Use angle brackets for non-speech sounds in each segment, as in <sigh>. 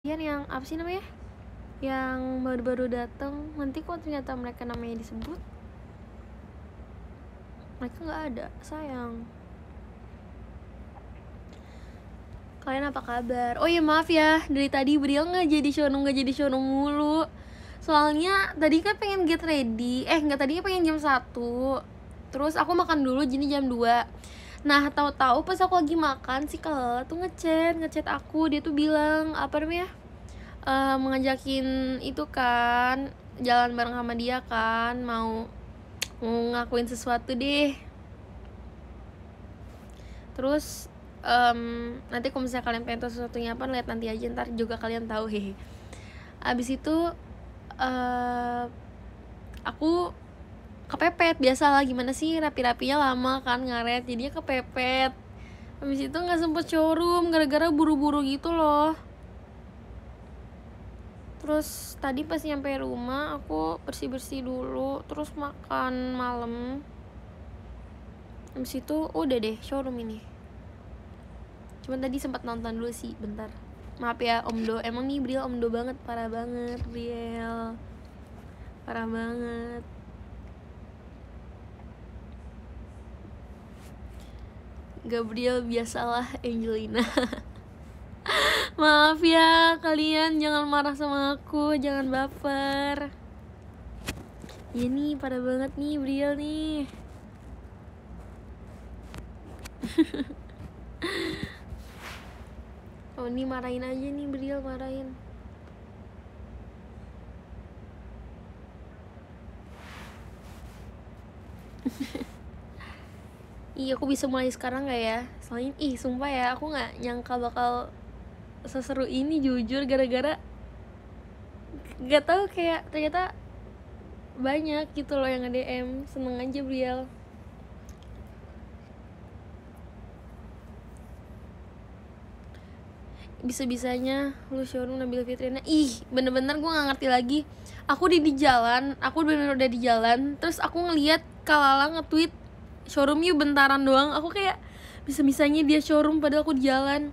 kalian yang apa sih namanya yang baru-baru datang nanti kok ternyata mereka namanya disebut mereka nggak ada sayang kalian apa kabar oh iya maaf ya dari tadi beliau nggak jadi shonung nggak jadi shonung mulu soalnya tadi kan pengen get ready eh nggak tadinya pengen jam satu terus aku makan dulu jadi jam 2 Nah tahu-tahu pas aku lagi makan si Kala tuh ngechat ngechat aku dia tuh bilang apa namanya uh, mengajakin itu kan jalan bareng sama dia kan mau ngakuin sesuatu deh terus um, nanti kalau misalnya kalian pengen tahu sesuatunya apa lihat nanti aja ntar juga kalian tahu hehe abis itu uh, aku kepepet biasa lah gimana sih rapi-rapinya lama kan ngaret jadi kepepet habis itu nggak sempet showroom gara-gara buru-buru gitu loh terus tadi pas nyampe rumah aku bersih-bersih dulu terus makan malam habis itu udah deh showroom ini cuman tadi sempat nonton dulu sih bentar maaf ya omdo emang nih Bril omdo banget parah banget Bril parah banget Gabriel biasalah Angelina <laughs> Maaf ya kalian jangan marah sama aku Jangan baper Ya nih pada banget nih Briel nih <laughs> Oh ini marahin aja nih Briel marahin Yeah. <laughs> ih iya, aku bisa mulai sekarang gak ya soalnya ih sumpah ya aku gak nyangka bakal seseru ini jujur gara-gara gak tau kayak ternyata banyak gitu loh yang nge-DM seneng aja beliau bisa-bisanya lu showroom nabil Fitriana ih bener-bener gue gak ngerti lagi aku udah di jalan aku bener-bener udah di jalan terus aku ngeliat Kalala nge-tweet showroom yuk bentaran doang aku kayak bisa misalnya dia showroom padahal aku di jalan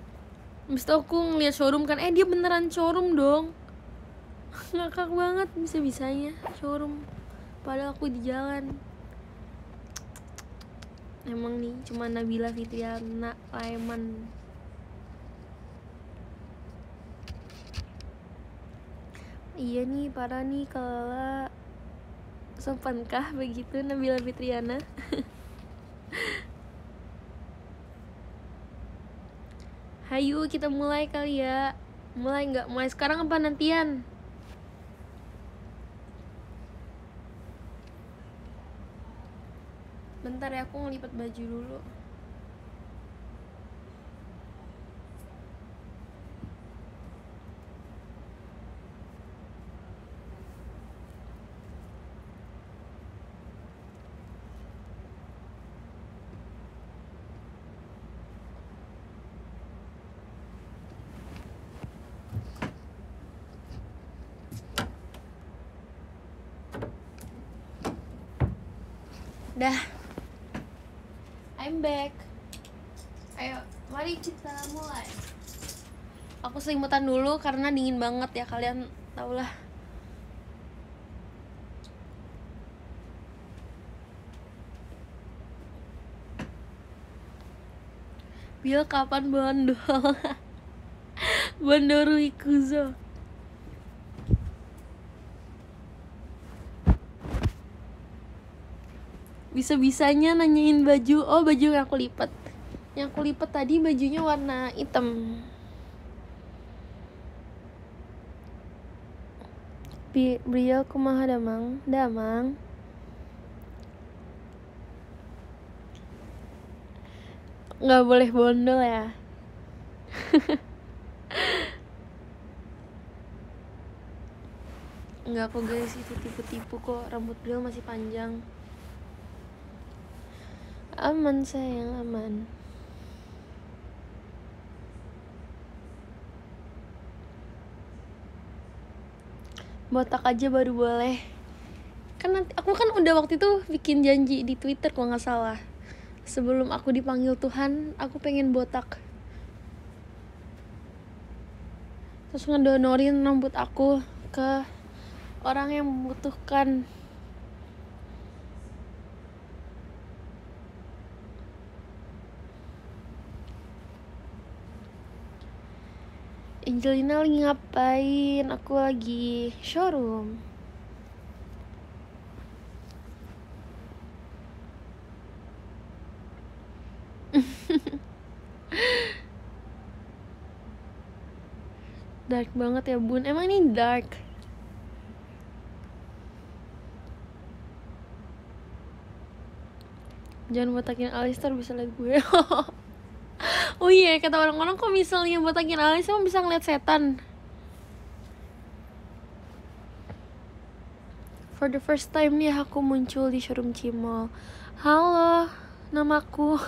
Habis itu aku ngeliat showroom kan, eh dia beneran showroom dong <laughs> Ngakak banget bisa-bisanya showroom Padahal aku di jalan Emang nih, cuma Nabila Fitriana Laiman Iya nih, para nih kalau sopankah begitu Nabila Fitriana <laughs> Ayo kita mulai kali ya. Mulai nggak? Mulai sekarang apa nantian? Bentar ya aku ngelipat baju dulu. Welcome back. Ayo, mari kita mulai. Aku selimutan dulu karena dingin banget ya kalian tahulah. Bill kapan bondol? <laughs> kuzo bisa-bisanya nanyain baju oh baju yang aku lipat yang aku lipat tadi bajunya warna hitam Bi beliau kumaha damang damang nggak boleh bondol ya <laughs> nggak kok guys itu tipu-tipu kok rambut beliau masih panjang aman sayang aman botak aja baru boleh kan nanti, aku kan udah waktu itu bikin janji di twitter kalau nggak salah sebelum aku dipanggil Tuhan aku pengen botak terus ngedonorin rambut aku ke orang yang membutuhkan Angelina lagi ngapain? Aku lagi showroom. <laughs> dark banget ya bun emang ini dark jangan buatakin Alister bisa lihat gue <laughs> oh iya kata orang-orang kok misalnya buat angin alis emang bisa ngeliat setan For the first time nih aku muncul di showroom Cimol Halo, namaku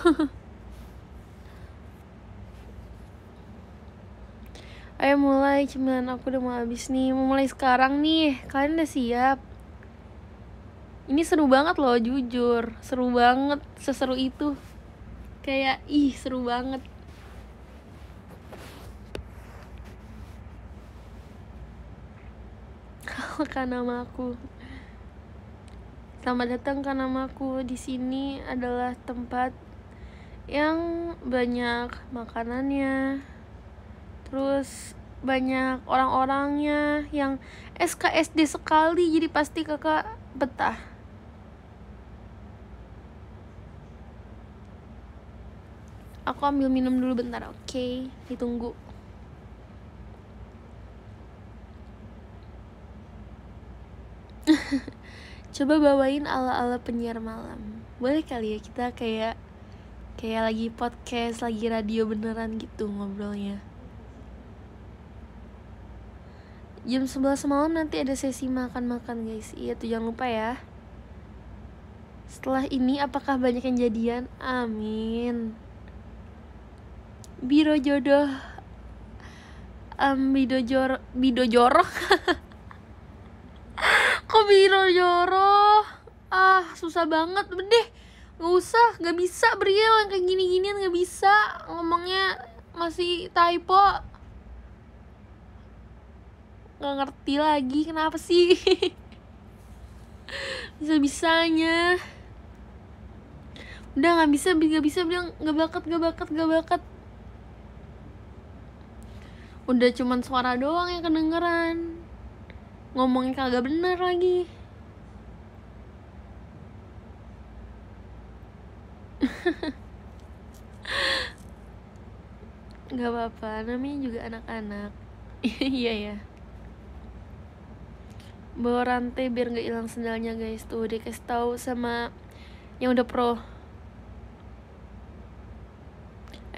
<laughs> Ayo mulai, cuman aku udah mau habis nih Mau mulai sekarang nih, kalian udah siap? Ini seru banget loh, jujur Seru banget, seseru itu Kayak, ih seru banget kan nama aku. Selamat datang kan nama aku. Di sini adalah tempat yang banyak makanannya. Terus banyak orang-orangnya yang SKSD sekali jadi pasti kakak betah aku ambil minum dulu bentar oke okay? ditunggu <laughs> coba bawain ala-ala penyiar malam boleh kali ya kita kayak kayak lagi podcast lagi radio beneran gitu ngobrolnya jam 11 malam nanti ada sesi makan-makan guys iya tuh jangan lupa ya setelah ini apakah banyak yang jadian amin biro jodoh um, bido jor bido jorok <laughs> kok biro joro ah susah banget deh nggak usah nggak bisa Briel yang kayak gini ginian nggak bisa ngomongnya masih typo nggak ngerti lagi kenapa sih <laughs> bisa bisanya udah nggak bisa nggak bisa bilang nggak bakat nggak bakat nggak bakat udah cuman suara doang yang kedengeran ngomongnya kagak bener lagi <laughs> nggak apa-apa namanya juga anak-anak <laughs> iya ya bawa rantai biar nggak hilang sendalnya guys tuh kasih tahu sama yang udah pro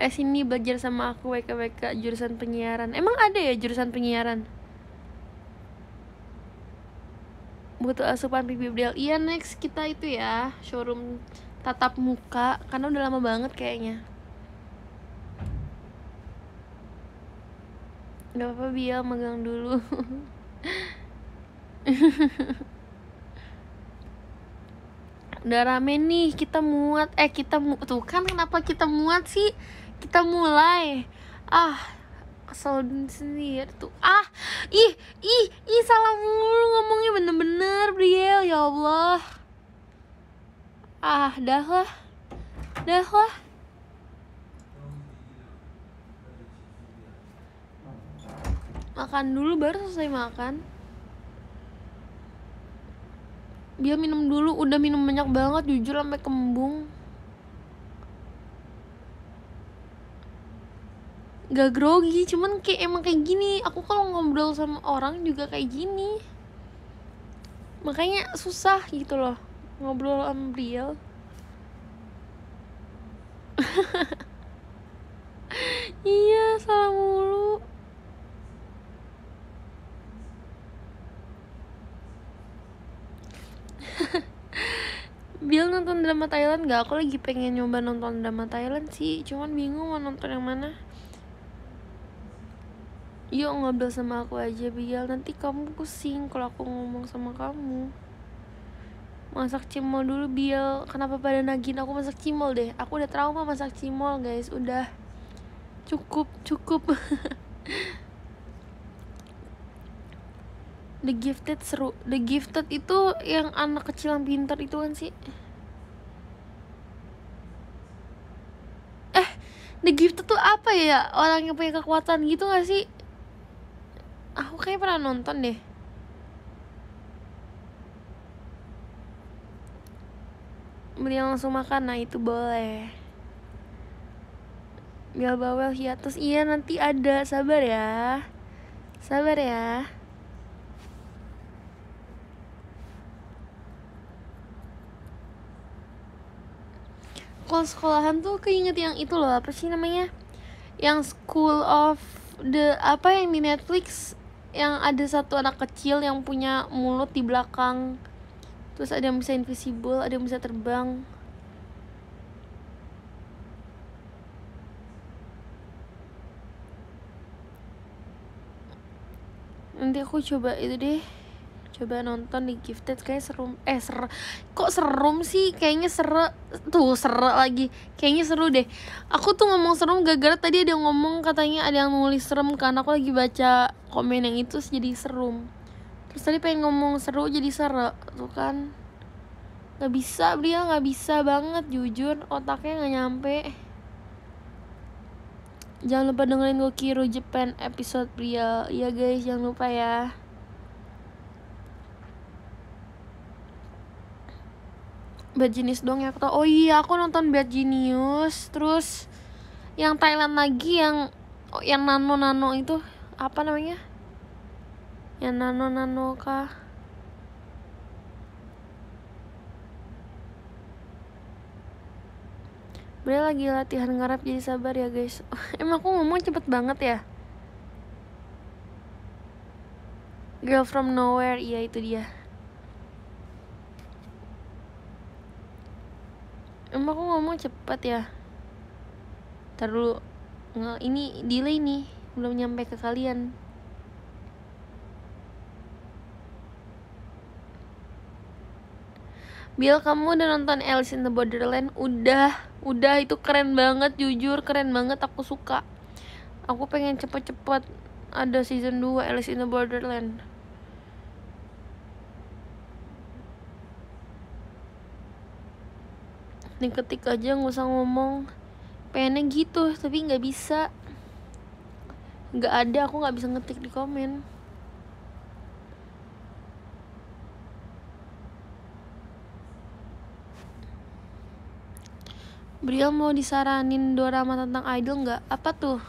eh sini belajar sama aku WKWK jurusan penyiaran emang ada ya jurusan penyiaran butuh asupan PBBL iya next kita itu ya showroom tatap muka karena udah lama banget kayaknya Gak apa-apa megang dulu <laughs> Udah rame nih kita muat Eh kita mu Tuh kan kenapa kita muat sih Kita mulai Ah kesel sendiri tuh ah ih ih ih salah mulu ngomongnya bener-bener Briel ya Allah ah dah lah dah lah makan dulu baru selesai makan dia minum dulu udah minum banyak banget jujur sampai kembung gak grogi cuman kayak emang kayak gini aku kalau ngobrol sama orang juga kayak gini makanya susah gitu loh ngobrol sama Briel <laughs> iya salah mulu <laughs> Bill nonton drama Thailand gak? Aku lagi pengen nyoba nonton drama Thailand sih Cuman bingung mau nonton yang mana yuk ngobrol sama aku aja Bial nanti kamu kusing kalau aku ngomong sama kamu masak cimol dulu Bial kenapa pada nagin aku masak cimol deh aku udah trauma masak cimol guys udah cukup cukup <laughs> The Gifted seru The Gifted itu yang anak kecil yang pintar itu kan sih eh The Gifted tuh apa ya orang yang punya kekuatan gitu gak sih aku kayak pernah nonton deh Beli langsung makan nah itu boleh Biar bawel hiatus iya nanti ada sabar ya sabar ya kalau sekolahan tuh keinget yang itu loh apa sih namanya yang school of the apa yang di Netflix yang ada satu anak kecil yang punya mulut di belakang terus ada yang bisa invisible ada yang bisa terbang nanti aku coba itu deh coba nonton di Gifted kayak serum eh ser kok serum sih kayaknya seru tuh seru lagi kayaknya seru deh aku tuh ngomong serum gara-gara tadi ada yang ngomong katanya ada yang nulis serem karena aku lagi baca komen yang itu jadi serum terus tadi pengen ngomong seru jadi seru tuh kan nggak bisa dia nggak bisa banget jujur otaknya nggak nyampe jangan lupa dengerin Gokiro Japan episode pria Iya guys jangan lupa ya Bad Genius doang ya aku tau oh iya aku nonton Bad Genius terus yang Thailand lagi yang oh, yang nano nano itu apa namanya yang nano nano kah Bre lagi latihan ngarap jadi sabar ya guys <laughs> Emang aku ngomong cepet banget ya Girl from nowhere Iya itu dia emang aku ngomong cepet ya Ntar nggak ini delay nih belum nyampe ke kalian Bill kamu udah nonton Alice in the Borderland? Udah, udah itu keren banget jujur keren banget aku suka. Aku pengen cepet-cepet ada season 2 Alice in the Borderland. ketik-ketik aja nggak usah ngomong pengennya gitu tapi nggak bisa nggak ada aku nggak bisa ngetik di komen Bria mau disaranin dorama tentang idol nggak? Apa tuh?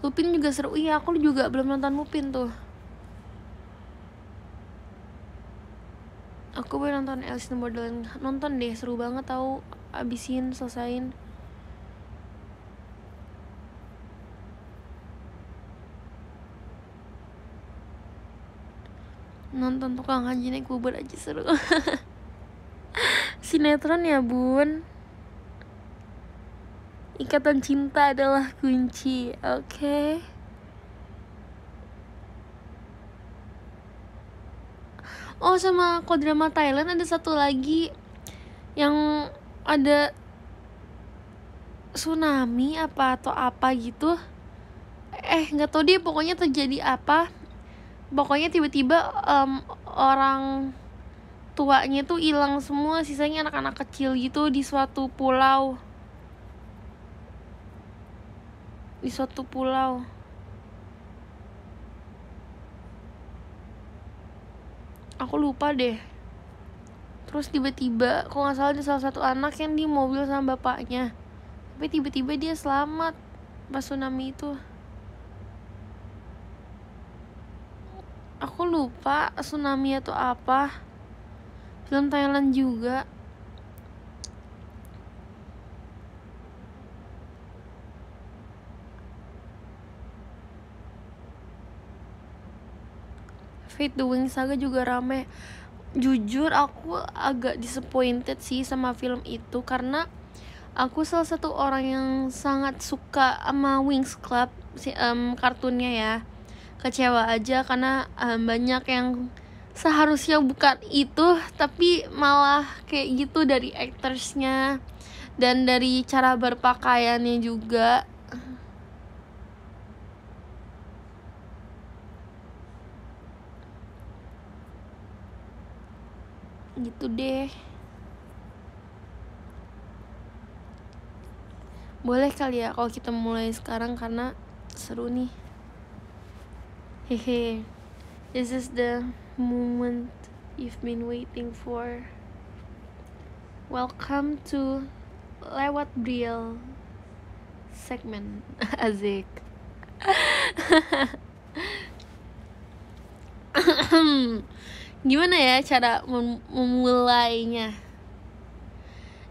Lupin juga seru. Iya, aku juga belum nonton Lupin tuh. aku baru nonton Alice in Borderland nonton deh seru banget tau abisin selesain nonton tukang haji naik bubur aja seru <laughs> sinetron ya bun ikatan cinta adalah kunci oke okay? oh sama kodrama Thailand ada satu lagi yang ada tsunami apa atau apa gitu eh nggak tau deh pokoknya terjadi apa pokoknya tiba-tiba um, orang tuanya tuh hilang semua sisanya anak-anak kecil gitu di suatu pulau di suatu pulau aku lupa deh terus tiba-tiba kok nggak salah ada salah satu anak yang di mobil sama bapaknya tapi tiba-tiba dia selamat pas tsunami itu aku lupa tsunami atau apa film Thailand juga Fate The Wings Saga juga rame jujur aku agak disappointed sih sama film itu karena aku salah satu orang yang sangat suka sama Wings Club si um, kartunnya ya kecewa aja karena um, banyak yang seharusnya bukan itu tapi malah kayak gitu dari aktorsnya dan dari cara berpakaiannya juga gitu deh boleh kali ya kalau kita mulai sekarang karena seru nih hehe this is the moment you've been waiting for welcome to lewat brill segmen azik <laughs> <laughs> gimana ya cara mem memulainya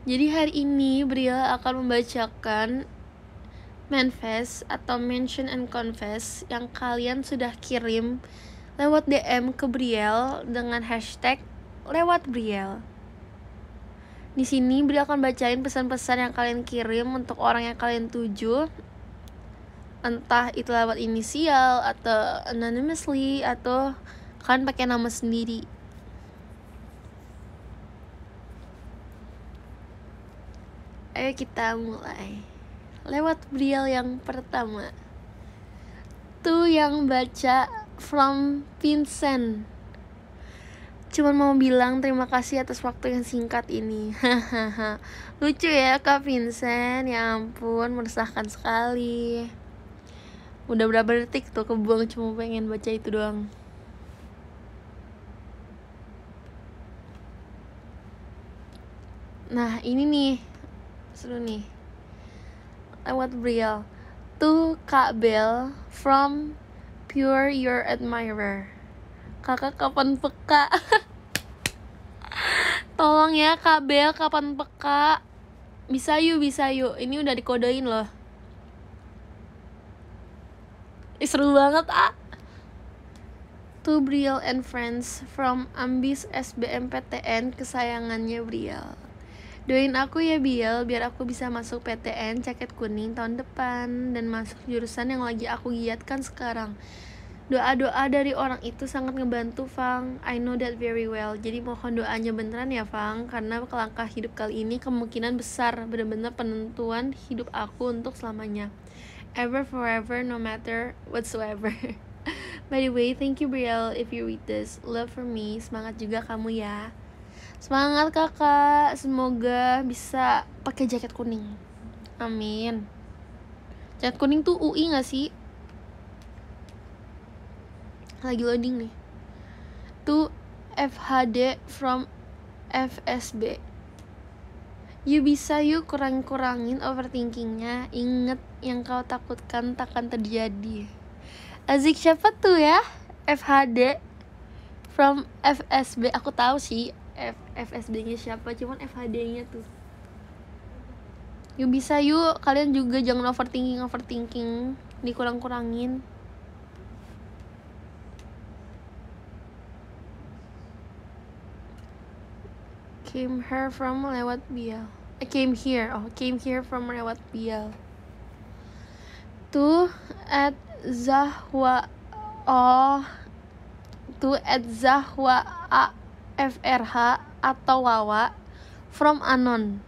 jadi hari ini Bria akan membacakan manifest atau mention and confess yang kalian sudah kirim lewat DM ke Briel dengan hashtag lewat Briel. Di sini Briel akan bacain pesan-pesan yang kalian kirim untuk orang yang kalian tuju. Entah itu lewat inisial atau anonymously atau kalian pakai nama sendiri ayo kita mulai lewat brial yang pertama tuh yang baca from Vincent cuman mau bilang terima kasih atas waktu yang singkat ini hahaha lucu ya kak Vincent ya ampun meresahkan sekali udah berapa detik tuh kebuang cuma pengen baca itu doang Nah ini nih seru nih. Lewat Briel. To Kak Bel from Pure Your Admirer. Kakak kapan peka? <laughs> Tolong ya Kak Bel kapan peka? Bisa yuk, bisa yuk. Ini udah dikodein loh. Ih, seru banget ah. To Briel and Friends from Ambis SBMPTN kesayangannya Briel. Doain aku ya Biel, biar aku bisa masuk PTN jaket kuning tahun depan dan masuk jurusan yang lagi aku giatkan sekarang. Doa-doa dari orang itu sangat ngebantu, Fang. I know that very well. Jadi mohon doanya beneran ya, Fang. Karena langkah hidup kali ini kemungkinan besar bener-bener penentuan hidup aku untuk selamanya. Ever, forever, no matter whatsoever. <laughs> By the way, thank you Brielle if you read this. Love for me. Semangat juga kamu ya. Semangat kakak, semoga bisa pakai jaket kuning. Amin. Jaket kuning tuh UI gak sih? Lagi loading nih. Tuh FHD from FSB. Yuk bisa yuk kurang-kurangin overthinkingnya. Ingat yang kau takutkan takkan terjadi. Azik siapa tuh ya? FHD from FSB. Aku tahu sih F FSB-nya siapa cuman FHD-nya tuh yuk bisa yuk kalian juga jangan overthinking overthinking dikurang-kurangin came here from lewat Biel. I eh, came here oh came here from lewat Biel. to at Zahwa oh to at Zahwa a FRH atau Wawa from Anon.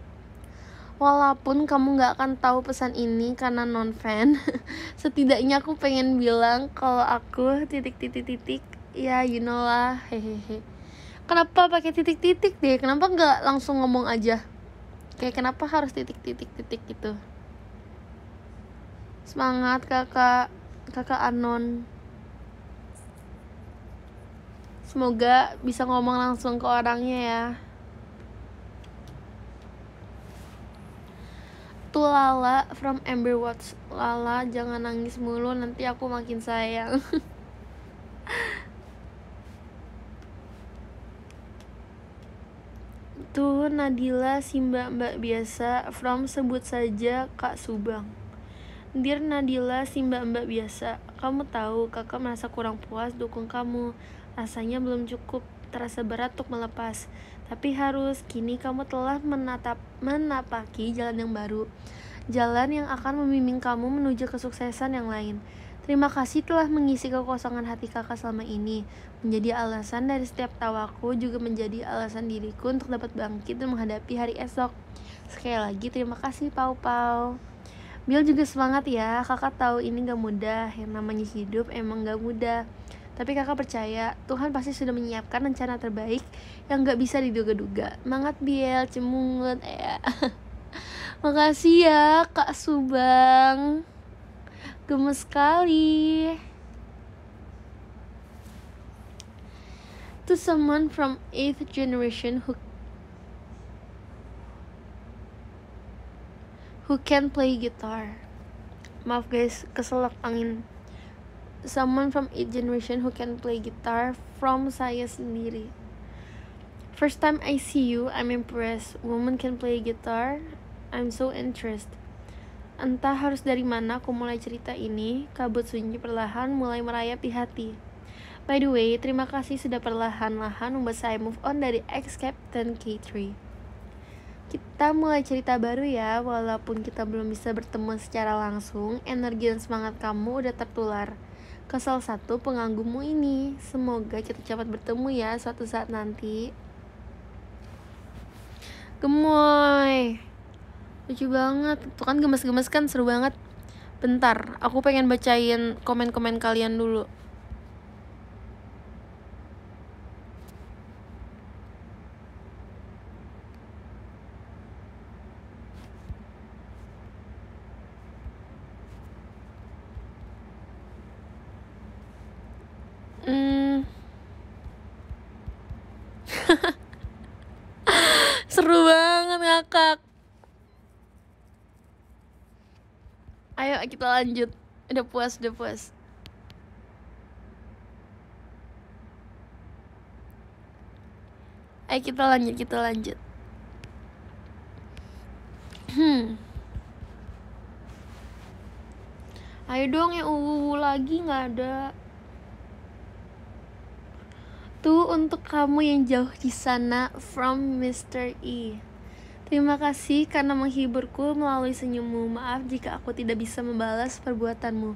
Walaupun kamu gak akan tahu pesan ini karena non-fan, <laughs> setidaknya aku pengen bilang kalau aku titik-titik-titik, ya you know lah, hehehe. Kenapa pakai titik-titik deh? Kenapa gak langsung ngomong aja? Kayak kenapa harus titik-titik-titik gitu? Semangat kakak, kakak Anon. Semoga bisa ngomong langsung ke orangnya ya. Tuh Lala from Amber Watch. Lala jangan nangis mulu nanti aku makin sayang. <laughs> Tuh Nadila Simba Mbak biasa from sebut saja Kak Subang. Dear Nadila, si mbak-mbak biasa, kamu tahu kakak merasa kurang puas dukung kamu. Rasanya belum cukup, terasa berat untuk melepas. Tapi harus, kini kamu telah menatap, menapaki jalan yang baru. Jalan yang akan membimbing kamu menuju kesuksesan yang lain. Terima kasih telah mengisi kekosongan hati kakak selama ini. Menjadi alasan dari setiap tawaku juga menjadi alasan diriku untuk dapat bangkit dan menghadapi hari esok. Sekali lagi terima kasih Pau Pau. Bill juga semangat ya, kakak tahu ini gak mudah, yang namanya hidup emang gak mudah. Tapi kakak percaya Tuhan pasti sudah menyiapkan rencana terbaik yang gak bisa diduga-duga. Mangat Biel, cemungut ya. <laughs> Makasih ya Kak Subang. Gemes sekali. To someone from 8th generation who who can play guitar. Maaf guys, keselak angin someone from each generation who can play guitar from saya sendiri first time I see you I'm impressed woman can play guitar I'm so interested entah harus dari mana aku mulai cerita ini kabut sunyi perlahan mulai merayap di hati By the way, terima kasih sudah perlahan-lahan membuat saya move on dari ex Captain K3. Kita mulai cerita baru ya, walaupun kita belum bisa bertemu secara langsung, energi dan semangat kamu udah tertular ke salah satu penganggumu ini. Semoga kita cepat bertemu ya suatu saat nanti. Gemoy. Lucu banget. Tuh kan gemes-gemes kan seru banget. Bentar, aku pengen bacain komen-komen kalian dulu. kita lanjut udah puas udah puas ayo kita lanjut kita lanjut hmm ayo dong yang uwu lagi nggak ada tuh untuk kamu yang jauh di sana from Mr. E Terima kasih karena menghiburku melalui senyummu. Maaf jika aku tidak bisa membalas perbuatanmu.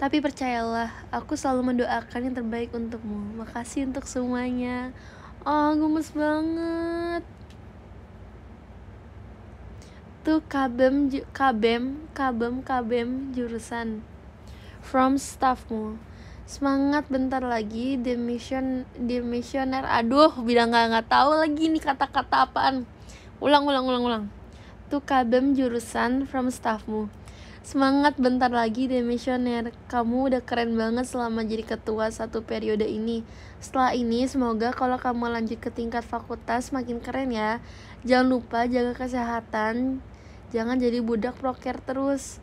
Tapi percayalah, aku selalu mendoakan yang terbaik untukmu. Makasih untuk semuanya. Oh, gemes banget. Tuh kabem kabem kabem kabem jurusan from staffmu. Semangat bentar lagi demission demissioner. Aduh, bilang nggak nggak tahu lagi nih kata-kata apaan. Ulang, ulang, ulang, ulang. Tuh kabem jurusan from staffmu. Semangat bentar lagi deh Kamu udah keren banget selama jadi ketua satu periode ini. Setelah ini semoga kalau kamu lanjut ke tingkat fakultas makin keren ya. Jangan lupa jaga kesehatan. Jangan jadi budak proker terus.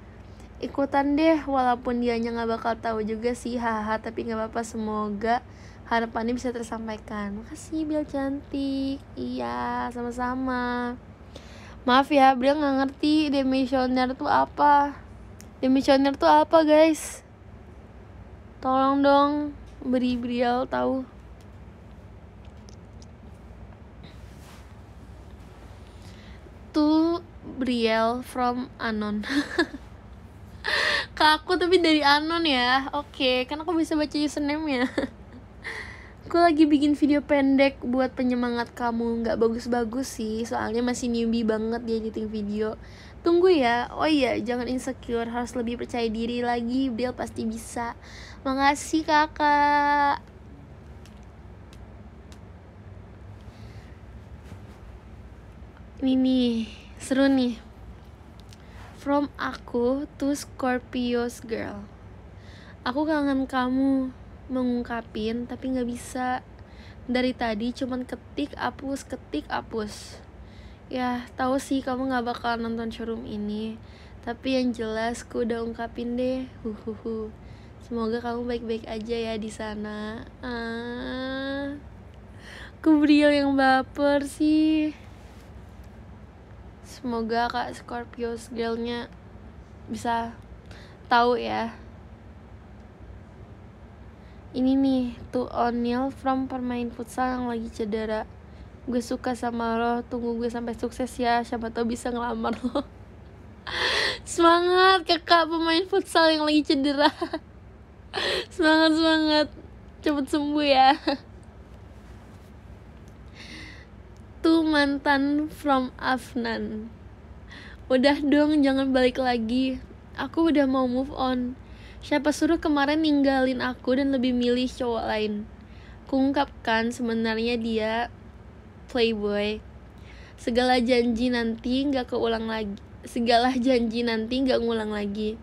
Ikutan deh walaupun dia nggak bakal tahu juga sih haha tapi nggak apa-apa semoga harapannya bisa tersampaikan makasih Bel cantik iya sama-sama maaf ya Bel nggak ngerti demisioner tuh apa demisioner tuh apa guys tolong dong beri Briel tahu tuh Briel from Anon <laughs> Kak aku tapi dari Anon ya oke okay, kan aku bisa baca username nya <laughs> aku lagi bikin video pendek buat penyemangat kamu nggak bagus-bagus sih soalnya masih newbie banget dia editing video tunggu ya oh iya jangan insecure harus lebih percaya diri lagi Bel pasti bisa makasih kakak ini nih seru nih from aku to Scorpio's girl aku kangen kamu mengungkapin tapi nggak bisa dari tadi cuman ketik hapus ketik hapus ya tahu sih kamu nggak bakal nonton showroom ini tapi yang jelas ku udah ungkapin deh huhuhu semoga kamu baik-baik aja ya di sana ah ku yang baper sih semoga kak Scorpio girlnya bisa tahu ya ini nih tuh O'Neal from permain futsal yang lagi cedera gue suka sama lo tunggu gue sampai sukses ya siapa tau bisa ngelamar lo <laughs> semangat kakak pemain futsal yang lagi cedera <laughs> semangat semangat cepet sembuh ya <laughs> tuh mantan from Afnan udah dong jangan balik lagi aku udah mau move on Siapa suruh kemarin ninggalin aku dan lebih milih cowok lain? Kuungkapkan sebenarnya dia playboy. Segala janji nanti nggak keulang lagi. Segala janji nanti nggak ngulang lagi.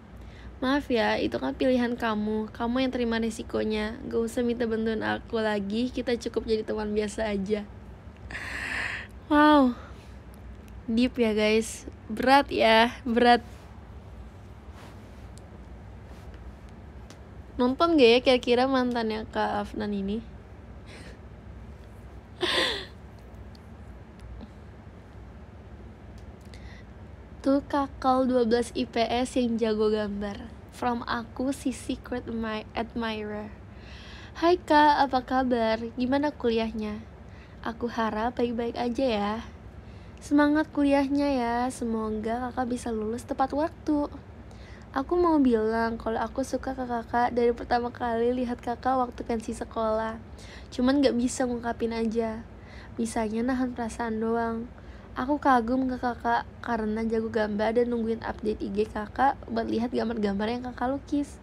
Maaf ya, itu kan pilihan kamu. Kamu yang terima resikonya. Gak usah minta bantuan aku lagi. Kita cukup jadi teman biasa aja. Wow, deep ya guys. Berat ya, berat. nonton gak ya kira-kira mantannya kak Afnan ini tuh kakal 12 IPS yang jago gambar From aku si secret my admirer Hai kak, apa kabar? Gimana kuliahnya? Aku harap baik-baik aja ya Semangat kuliahnya ya, semoga kakak bisa lulus tepat waktu Aku mau bilang kalau aku suka ke kakak dari pertama kali lihat kakak waktu pensi sekolah. Cuman gak bisa ngungkapin aja. Bisanya nahan perasaan doang. Aku kagum ke kakak karena jago gambar dan nungguin update IG kakak buat lihat gambar-gambar yang kakak lukis.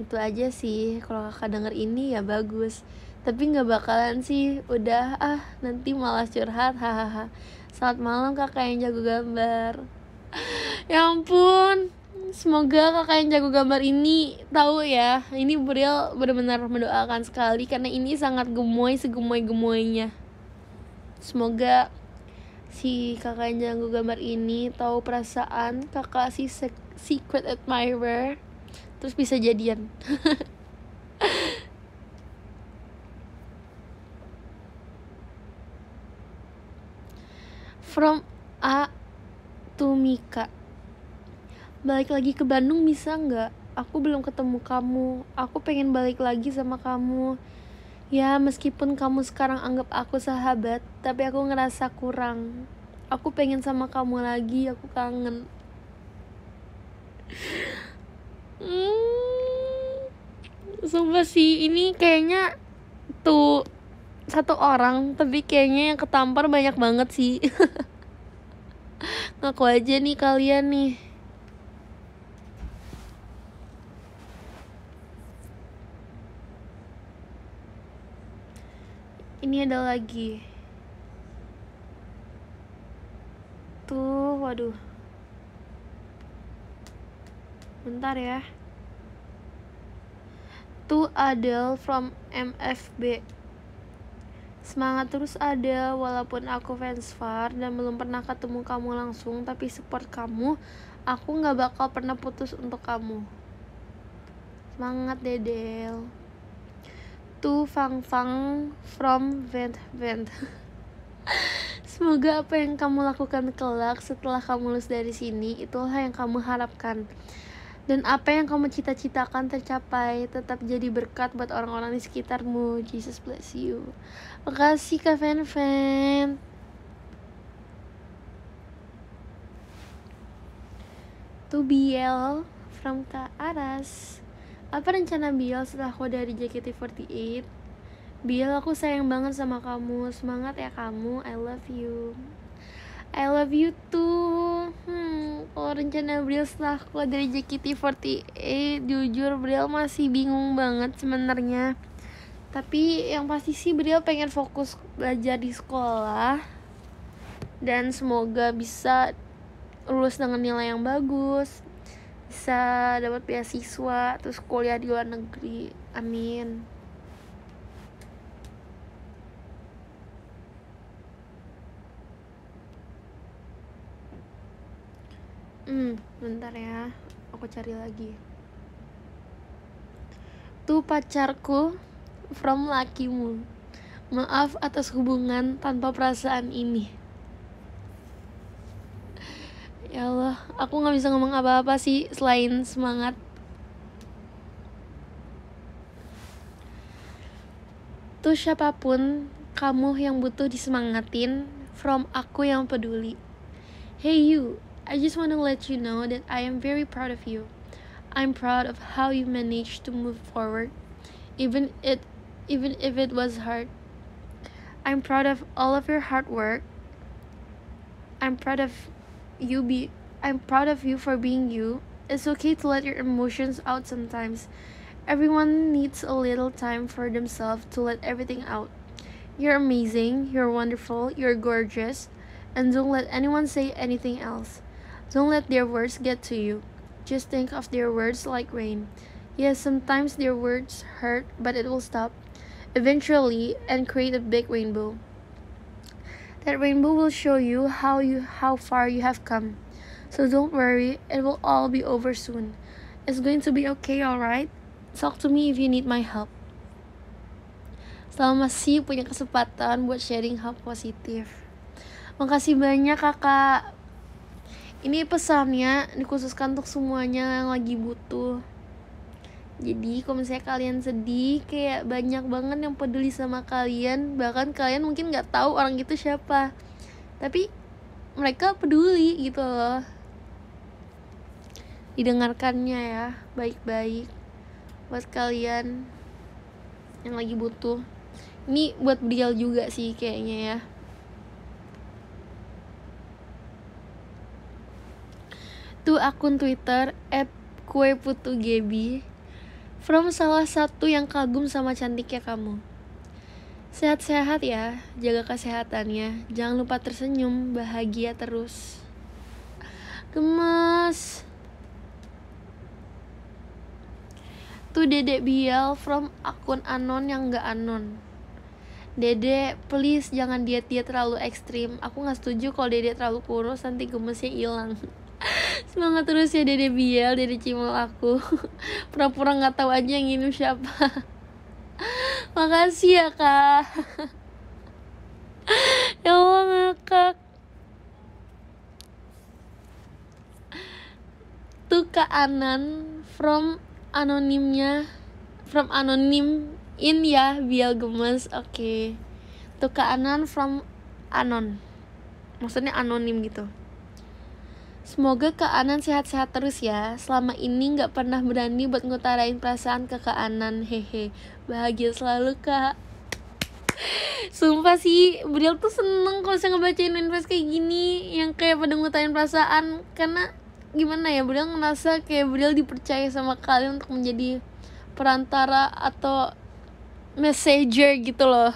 Itu aja sih, kalau kakak denger ini ya bagus. Tapi gak bakalan sih, udah ah nanti malah curhat, hahaha. Saat malam kakak yang jago gambar. <laughs> ya ampun, semoga kakak yang jago gambar ini tahu ya ini Bril benar-benar mendoakan sekali karena ini sangat gemoy segemoy gemoynya semoga si kakak yang jago gambar ini tahu perasaan kakak si secret admirer terus bisa jadian <laughs> from A to Mika balik lagi ke Bandung bisa nggak aku belum ketemu kamu aku pengen balik lagi sama kamu ya meskipun kamu sekarang anggap aku sahabat tapi aku ngerasa kurang aku pengen sama kamu lagi aku kangen hmm, sumpah sih ini kayaknya tuh satu orang tapi kayaknya yang ketampar banyak banget sih <laughs> ngaku aja nih kalian nih ini ada lagi tuh waduh bentar ya to Adele from MFB Semangat terus ada, walaupun aku fans far dan belum pernah ketemu kamu langsung, tapi support kamu, aku nggak bakal pernah putus untuk kamu. Semangat, Dedel to Fang Fang from Vent Vent. <laughs> Semoga apa yang kamu lakukan kelak setelah kamu lulus dari sini itulah yang kamu harapkan. Dan apa yang kamu cita-citakan tercapai tetap jadi berkat buat orang-orang di sekitarmu. Jesus bless you. Makasih Kak Fan Fan. To BL from Kak Aras apa rencana Bill setelah aku dari JKT48 Bill aku sayang banget sama kamu semangat ya kamu I love you I love you too hmm kalau rencana Bill setelah aku dari JKT48 jujur Bill masih bingung banget sebenarnya tapi yang pasti sih Bill pengen fokus belajar di sekolah dan semoga bisa lulus dengan nilai yang bagus bisa dapat beasiswa terus kuliah di luar negeri amin hmm bentar ya aku cari lagi tuh pacarku from lakimu maaf atas hubungan tanpa perasaan ini Ya Allah, aku nggak bisa ngomong apa-apa sih selain semangat. Tuh siapapun kamu yang butuh disemangatin from aku yang peduli. Hey you, I just wanna let you know that I am very proud of you. I'm proud of how you managed to move forward, even it, even if it was hard. I'm proud of all of your hard work. I'm proud of you be I'm proud of you for being you. It's okay to let your emotions out sometimes. Everyone needs a little time for themselves to let everything out. You're amazing, you're wonderful, you're gorgeous, and don't let anyone say anything else. Don't let their words get to you. Just think of their words like rain. Yes, sometimes their words hurt, but it will stop eventually and create a big rainbow. That rainbow will show you how you how far you have come. So don't worry, it will all be over soon. It's going to be okay, alright? Talk to me if you need my help. Selama masih punya kesempatan buat sharing hal positif. Makasih banyak kakak. Ini pesannya dikhususkan untuk semuanya yang lagi butuh jadi kalau misalnya kalian sedih kayak banyak banget yang peduli sama kalian bahkan kalian mungkin nggak tahu orang itu siapa tapi mereka peduli gitu loh didengarkannya ya baik-baik buat kalian yang lagi butuh ini buat beliau juga sih kayaknya ya tuh akun twitter at From salah satu yang kagum sama cantiknya kamu. Sehat-sehat ya, jaga kesehatannya. Jangan lupa tersenyum, bahagia terus. Gemes. Tuh dedek Bial from akun anon yang gak anon. Dede, please jangan diet-diet terlalu ekstrim. Aku nggak setuju kalau dede terlalu kurus, nanti gemesnya hilang. <laughs> semangat terus ya dede biel dede cimol aku pura-pura nggak -pura tahu aja yang nginum siapa makasih ya kak ya Allah ngakak tuh kak Anan from anonimnya from anonim in ya biel gemes oke okay. tuh kak Anan from anon maksudnya anonim gitu Semoga Kak Anan sehat-sehat terus ya. Selama ini nggak pernah berani buat ngutarain perasaan ke Kak Anan. Hehe. Bahagia selalu, Kak. Sumpah sih, Bril tuh seneng kalau saya ngebacain invest kayak gini Yang kayak pada ngutarain perasaan Karena gimana ya, Bril ngerasa kayak Bril dipercaya sama kalian untuk menjadi perantara atau messenger gitu loh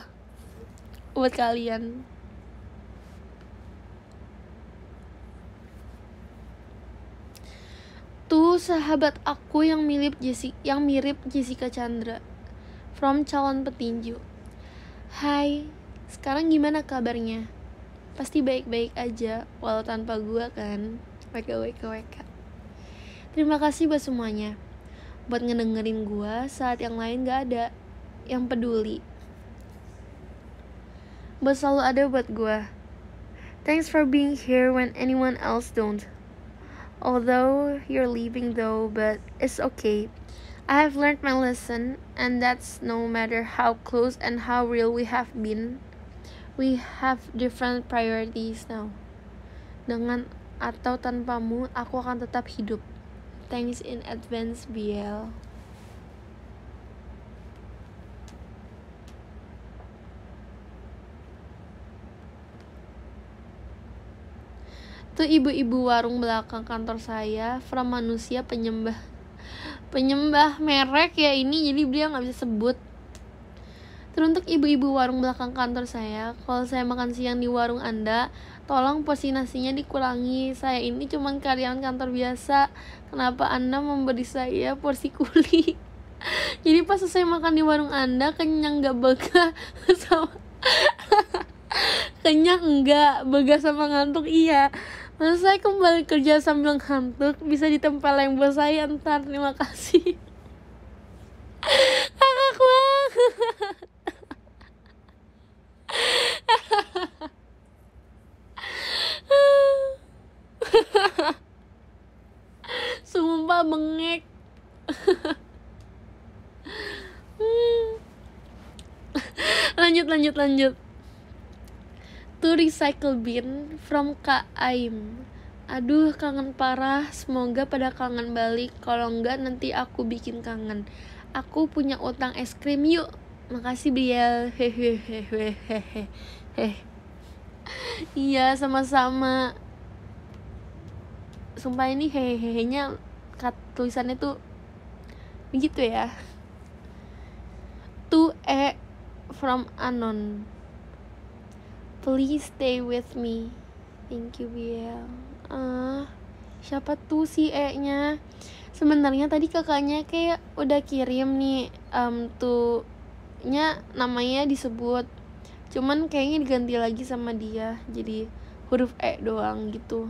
Buat kalian satu sahabat aku yang mirip Jessica, yang mirip Jessica Chandra from calon petinju. Hai, sekarang gimana kabarnya? Pasti baik-baik aja, walau tanpa gua kan. Weka weka weka. Terima kasih buat semuanya. Buat ngedengerin gua saat yang lain gak ada. Yang peduli. Buat selalu ada buat gua. Thanks for being here when anyone else don't. although you're leaving though, but it's okay. I have learned my lesson, and that's no matter how close and how real we have been, we have different priorities now. Dengan atau tanpamu, aku akan tetap hidup. Thanks in advance, BL. itu ibu-ibu warung belakang kantor saya from manusia penyembah penyembah merek ya ini jadi dia nggak bisa sebut Teruntuk ibu-ibu warung belakang kantor saya, kalau saya makan siang di warung Anda, tolong porsi nasinya dikurangi. Saya ini cuma karyawan kantor biasa. Kenapa Anda memberi saya porsi kuli? <laughs> Jadi pas saya makan di warung Anda, kenyang gak bega <laughs> sama <laughs> kenyang enggak, begas sama ngantuk iya. Masa saya kembali kerja sambil ngantuk Bisa ditempel buat saya ntar Terima kasih Kakak banget Sumpah bengek hmm. Lanjut lanjut lanjut satu recycle bin from Kak Aim. Aduh kangen parah, semoga pada kangen balik. Kalau enggak nanti aku bikin kangen. Aku punya utang es krim yuk. Makasih Biel. Hehehehehehe. Iya sama-sama. Sumpah ini nya kat tulisannya tuh begitu ya. 2 e from anon. Please stay with me. Thank you, Biel. Ah, siapa tuh si E-nya? Sebenarnya tadi kakaknya kayak udah kirim nih um, tuh nya namanya disebut cuman kayaknya diganti lagi sama dia jadi huruf E doang gitu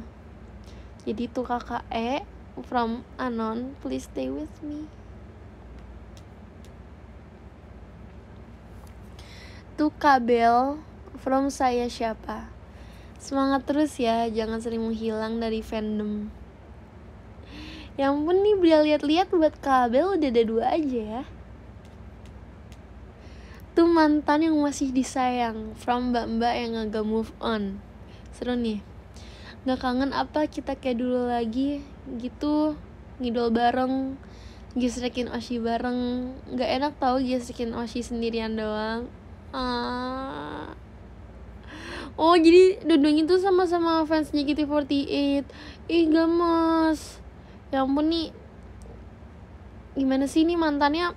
jadi tuh kakak E from Anon please stay with me tuh Kabel from saya siapa. Semangat terus ya, jangan sering menghilang dari fandom. Yang pun nih beliau lihat-lihat buat kabel udah ada dua aja ya. Tuh mantan yang masih disayang from mbak-mbak yang agak move on. Seru nih. Gak kangen apa kita kayak dulu lagi gitu ngidol bareng gesrekin Oshi bareng nggak enak tau gesrekin Oshi sendirian doang ah oh jadi Dudung itu sama-sama fans JKT48 ih gemes ya ampun nih gimana sih nih mantannya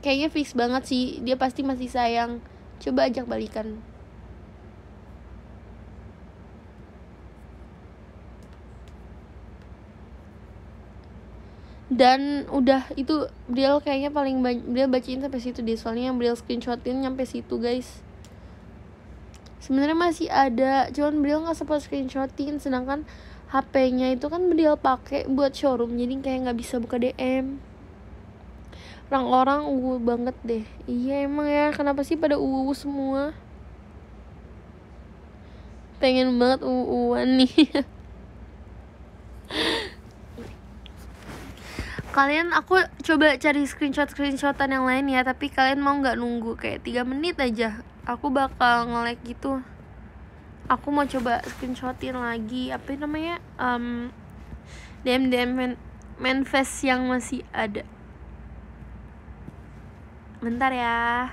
kayaknya fix banget sih dia pasti masih sayang coba ajak balikan dan udah itu Briel kayaknya paling banyak dia bacain sampai situ deh soalnya yang Briel screenshotin sampai situ guys sebenarnya masih ada cuman beliau nggak sempat screenshotin sedangkan HP-nya itu kan beliau pakai buat showroom jadi kayak nggak bisa buka DM orang-orang uwu banget deh iya emang ya kenapa sih pada uwu semua pengen banget uwu nih <laughs> kalian aku coba cari screenshot screenshotan yang lain ya tapi kalian mau nggak nunggu kayak tiga menit aja aku bakal nge-like gitu aku mau coba screenshotin lagi apa namanya um, DM DM man manifest yang masih ada bentar ya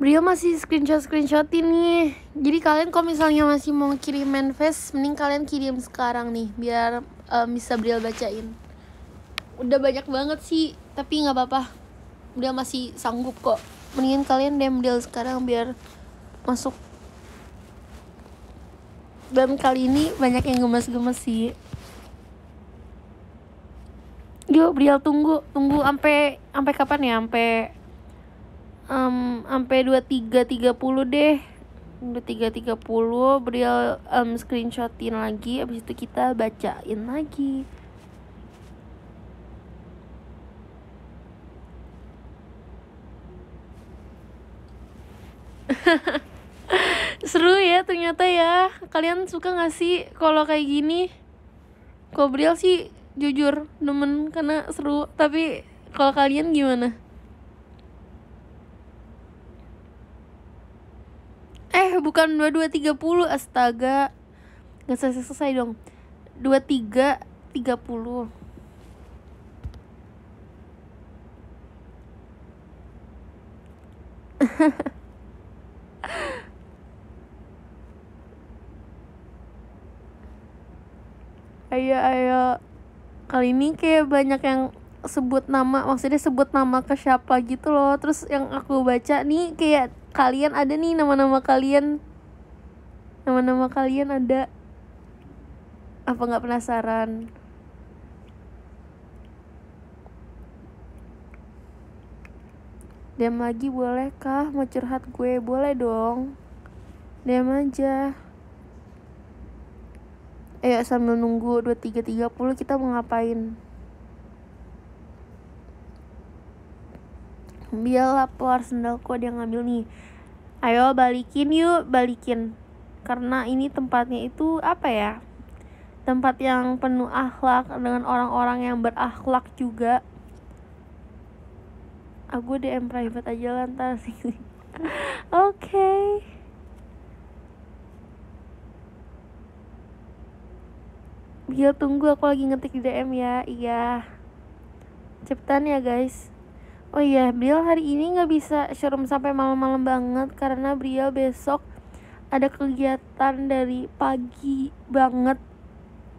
beliau masih screenshot screenshotin nih jadi kalian kalau misalnya masih mau kirim manifest mending kalian kirim sekarang nih biar um, bisa beliau bacain udah banyak banget sih tapi nggak apa-apa beliau masih sanggup kok mendingan kalian DM beliau sekarang biar masuk dan kali ini banyak yang gemes-gemes sih yuk beliau tunggu tunggu sampai sampai kapan ya sampai sampai 23.30 deh. tiga 3.30 beliau um, screenshotin lagi habis itu kita bacain lagi. <laughs> Seru ya ternyata ya. Kalian suka gak sih kalau kayak gini? Kobril sih jujur demen karena seru. Tapi kalau kalian gimana? eh bukan 22.30 astaga nggak selesai selesai dong tiga puluh <laughs> ayo ayo kali ini kayak banyak yang sebut nama maksudnya sebut nama ke siapa gitu loh terus yang aku baca nih kayak kalian ada nih nama-nama kalian nama-nama kalian ada apa nggak penasaran Dem lagi boleh kah mau curhat gue boleh dong Dem aja Ayo sambil nunggu 23.30 kita mau ngapain? dia lapor sendalku dia ngambil nih ayo balikin yuk balikin karena ini tempatnya itu apa ya tempat yang penuh akhlak dengan orang-orang yang berakhlak juga aku DM private aja lantas <laughs> oke okay. tunggu aku lagi ngetik di DM ya Iya Cepetan ya guys oh iya beliau hari ini nggak bisa showroom sampai malam-malam banget karena beliau besok ada kegiatan dari pagi banget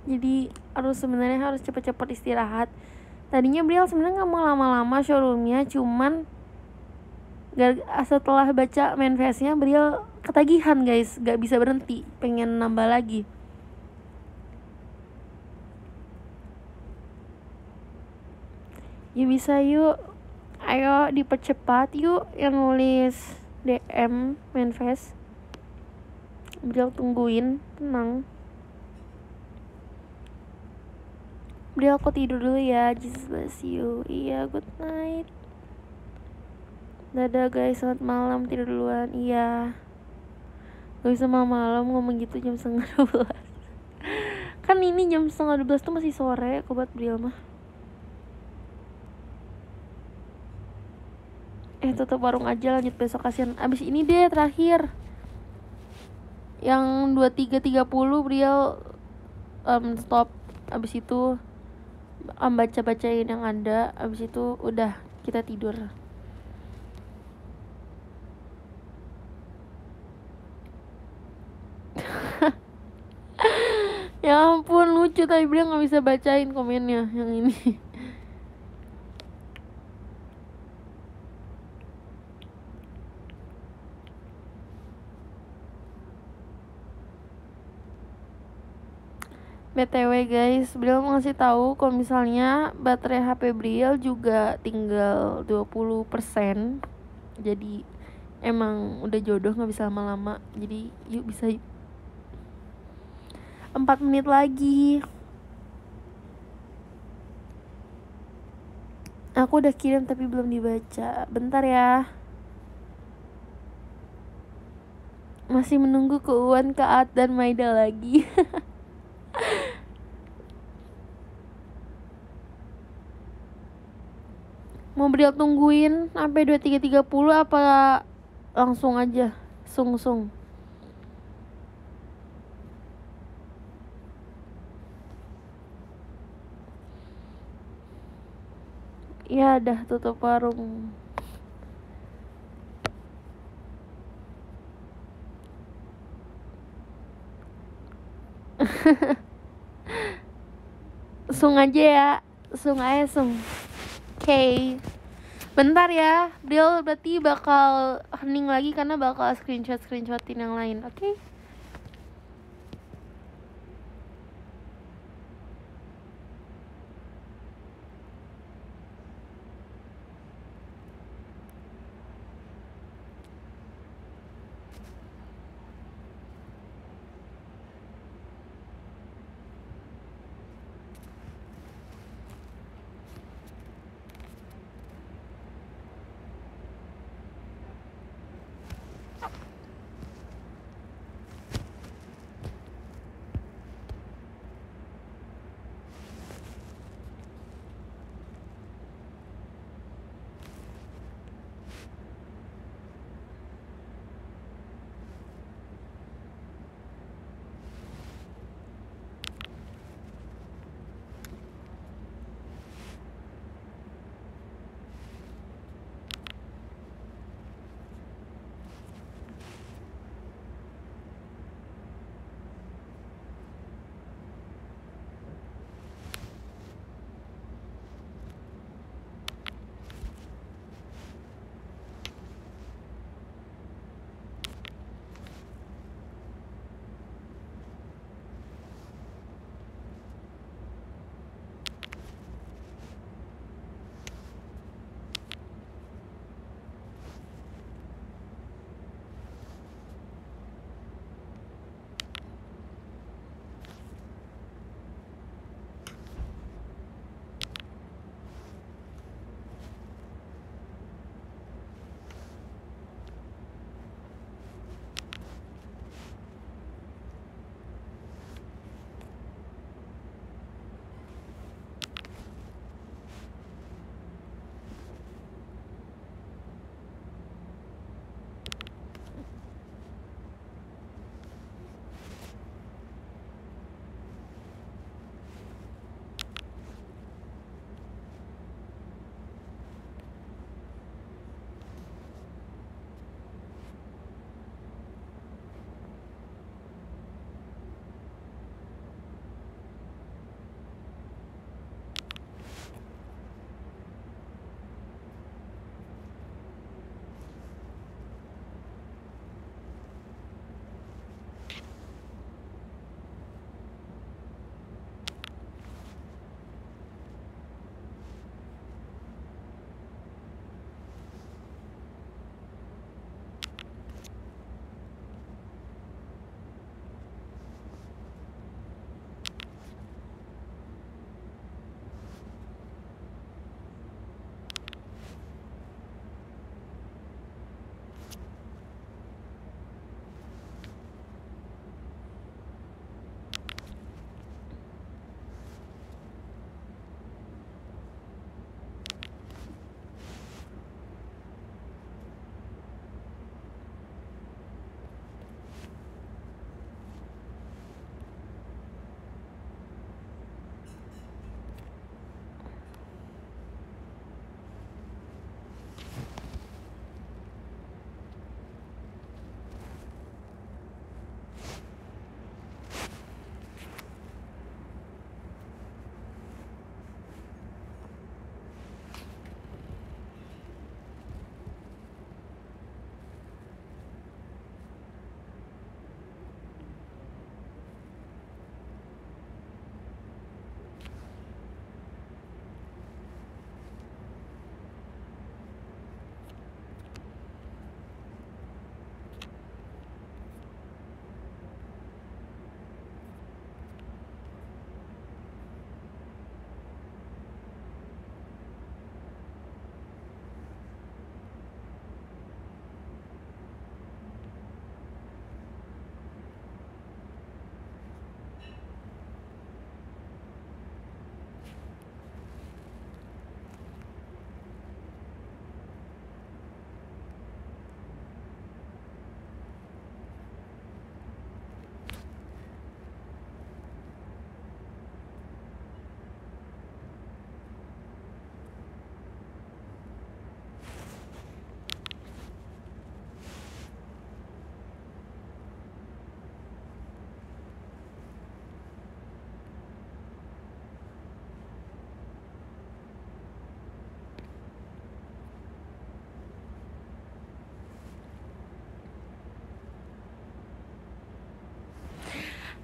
jadi harus sebenarnya harus cepet-cepet istirahat tadinya beliau sebenarnya nggak mau lama-lama showroomnya cuman setelah baca manifestnya beliau ketagihan guys nggak bisa berhenti pengen nambah lagi ya bisa yuk ayo dipercepat yuk yang nulis DM manifest beliau tungguin tenang beliau aku tidur dulu ya Jesus bless you iya good night dadah guys selamat malam tidur duluan iya gak bisa malam malam ngomong gitu jam setengah dua belas <laughs> kan ini jam setengah dua belas tuh masih sore aku buat beliau mah eh tutup warung aja lanjut besok kasihan abis ini deh terakhir yang 23.30 beliau um, stop abis itu um, baca bacain yang ada abis itu udah kita tidur <laughs> ya ampun lucu tapi beliau nggak bisa bacain komennya yang ini <laughs> BTW guys, bril mau ngasih tahu kalau misalnya baterai HP bril juga tinggal 20%. Jadi emang udah jodoh gak bisa lama-lama. Jadi yuk bisa yuk. 4 menit lagi. Aku udah kirim tapi belum dibaca. Bentar ya. Masih menunggu keuan Kaat dan Maida lagi. <laughs> mau beli tungguin sampai dua tiga tiga puluh apa langsung aja sung sung ya dah tutup warung <laughs> sung aja ya sung aja sung okay. bentar ya Bill berarti bakal hening lagi karena bakal screenshot screenshotin yang lain oke okay?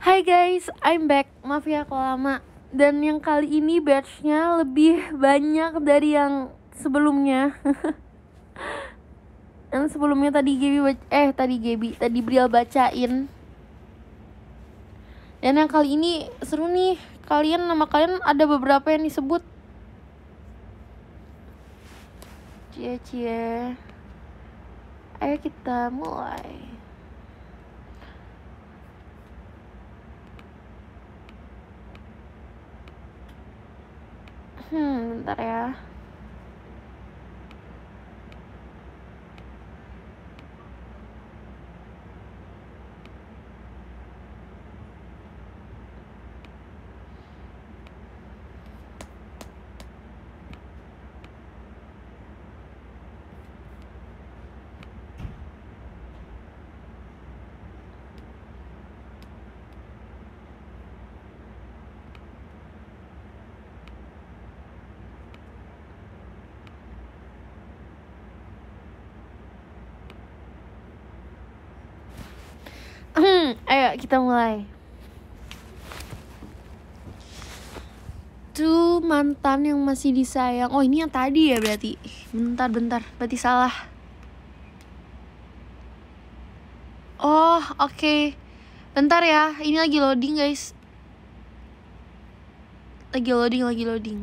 Hai guys, I'm back. Maaf ya kalau lama. Dan yang kali ini batchnya lebih <laughs> banyak dari yang sebelumnya. <laughs> yang sebelumnya tadi Gaby eh tadi Gaby, tadi Brial bacain. Dan yang kali ini seru nih. Kalian nama kalian ada beberapa yang disebut. Cie cie. Ayo kita mulai. sebentar ya Hmm, ayo kita mulai. Tuh mantan yang masih disayang. Oh, ini yang tadi ya berarti. Bentar, bentar. Berarti salah. Oh, oke. Okay. Bentar ya. Ini lagi loading, guys. Lagi loading, lagi loading.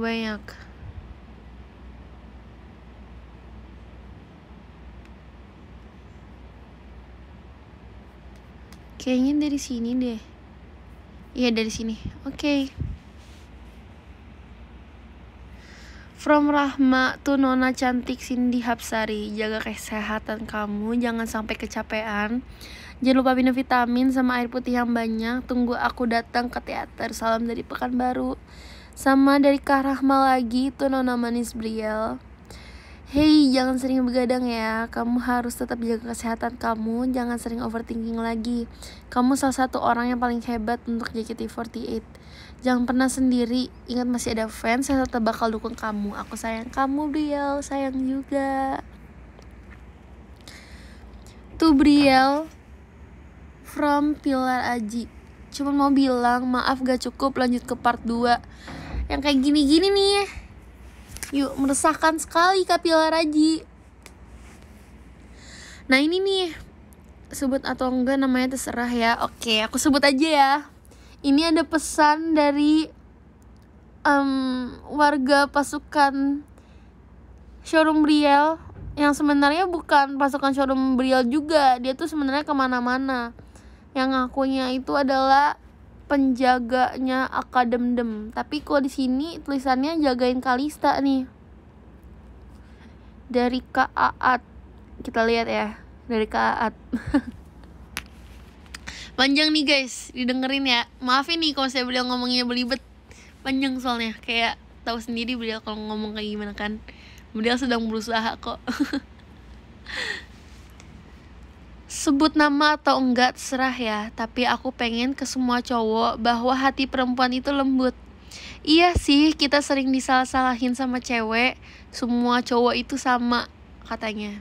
banyak Kayaknya dari sini deh. Iya dari sini. Oke. Okay. From Rahma to Nona cantik Cindy Hapsari. Jaga kesehatan kamu, jangan sampai kecapean. Jangan lupa minum vitamin sama air putih yang banyak. Tunggu aku datang ke teater. Salam dari Pekanbaru. Sama dari Kak Rahma lagi, itu Nona Manis Briel. Hey, jangan sering begadang ya. Kamu harus tetap jaga kesehatan kamu, jangan sering overthinking lagi. Kamu salah satu orang yang paling hebat untuk JKT48. Jangan pernah sendiri, ingat masih ada fans yang tetap bakal dukung kamu. Aku sayang kamu, Briel. Sayang juga. Tuh Briel from Pilar Aji. cuma mau bilang, maaf gak cukup lanjut ke part 2 yang kayak gini-gini nih yuk meresahkan sekali kapilar Aji nah ini nih sebut atau enggak namanya terserah ya oke aku sebut aja ya ini ada pesan dari um, warga pasukan showroom Briel yang sebenarnya bukan pasukan showroom Briel juga dia tuh sebenarnya kemana-mana yang ngakunya itu adalah penjaganya Akademdem. Tapi kok di sini tulisannya jagain Kalista nih. Dari Kaat. Kita lihat ya, dari Kaat. <laughs> Panjang nih guys, didengerin ya. Maafin nih kalau saya beliau ngomongnya belibet. Panjang soalnya, kayak tahu sendiri beliau kalau ngomong kayak gimana kan. Beliau sedang berusaha kok. <laughs> sebut nama atau enggak serah ya, tapi aku pengen ke semua cowok bahwa hati perempuan itu lembut. Iya sih, kita sering disalah-salahin sama cewek, semua cowok itu sama, katanya.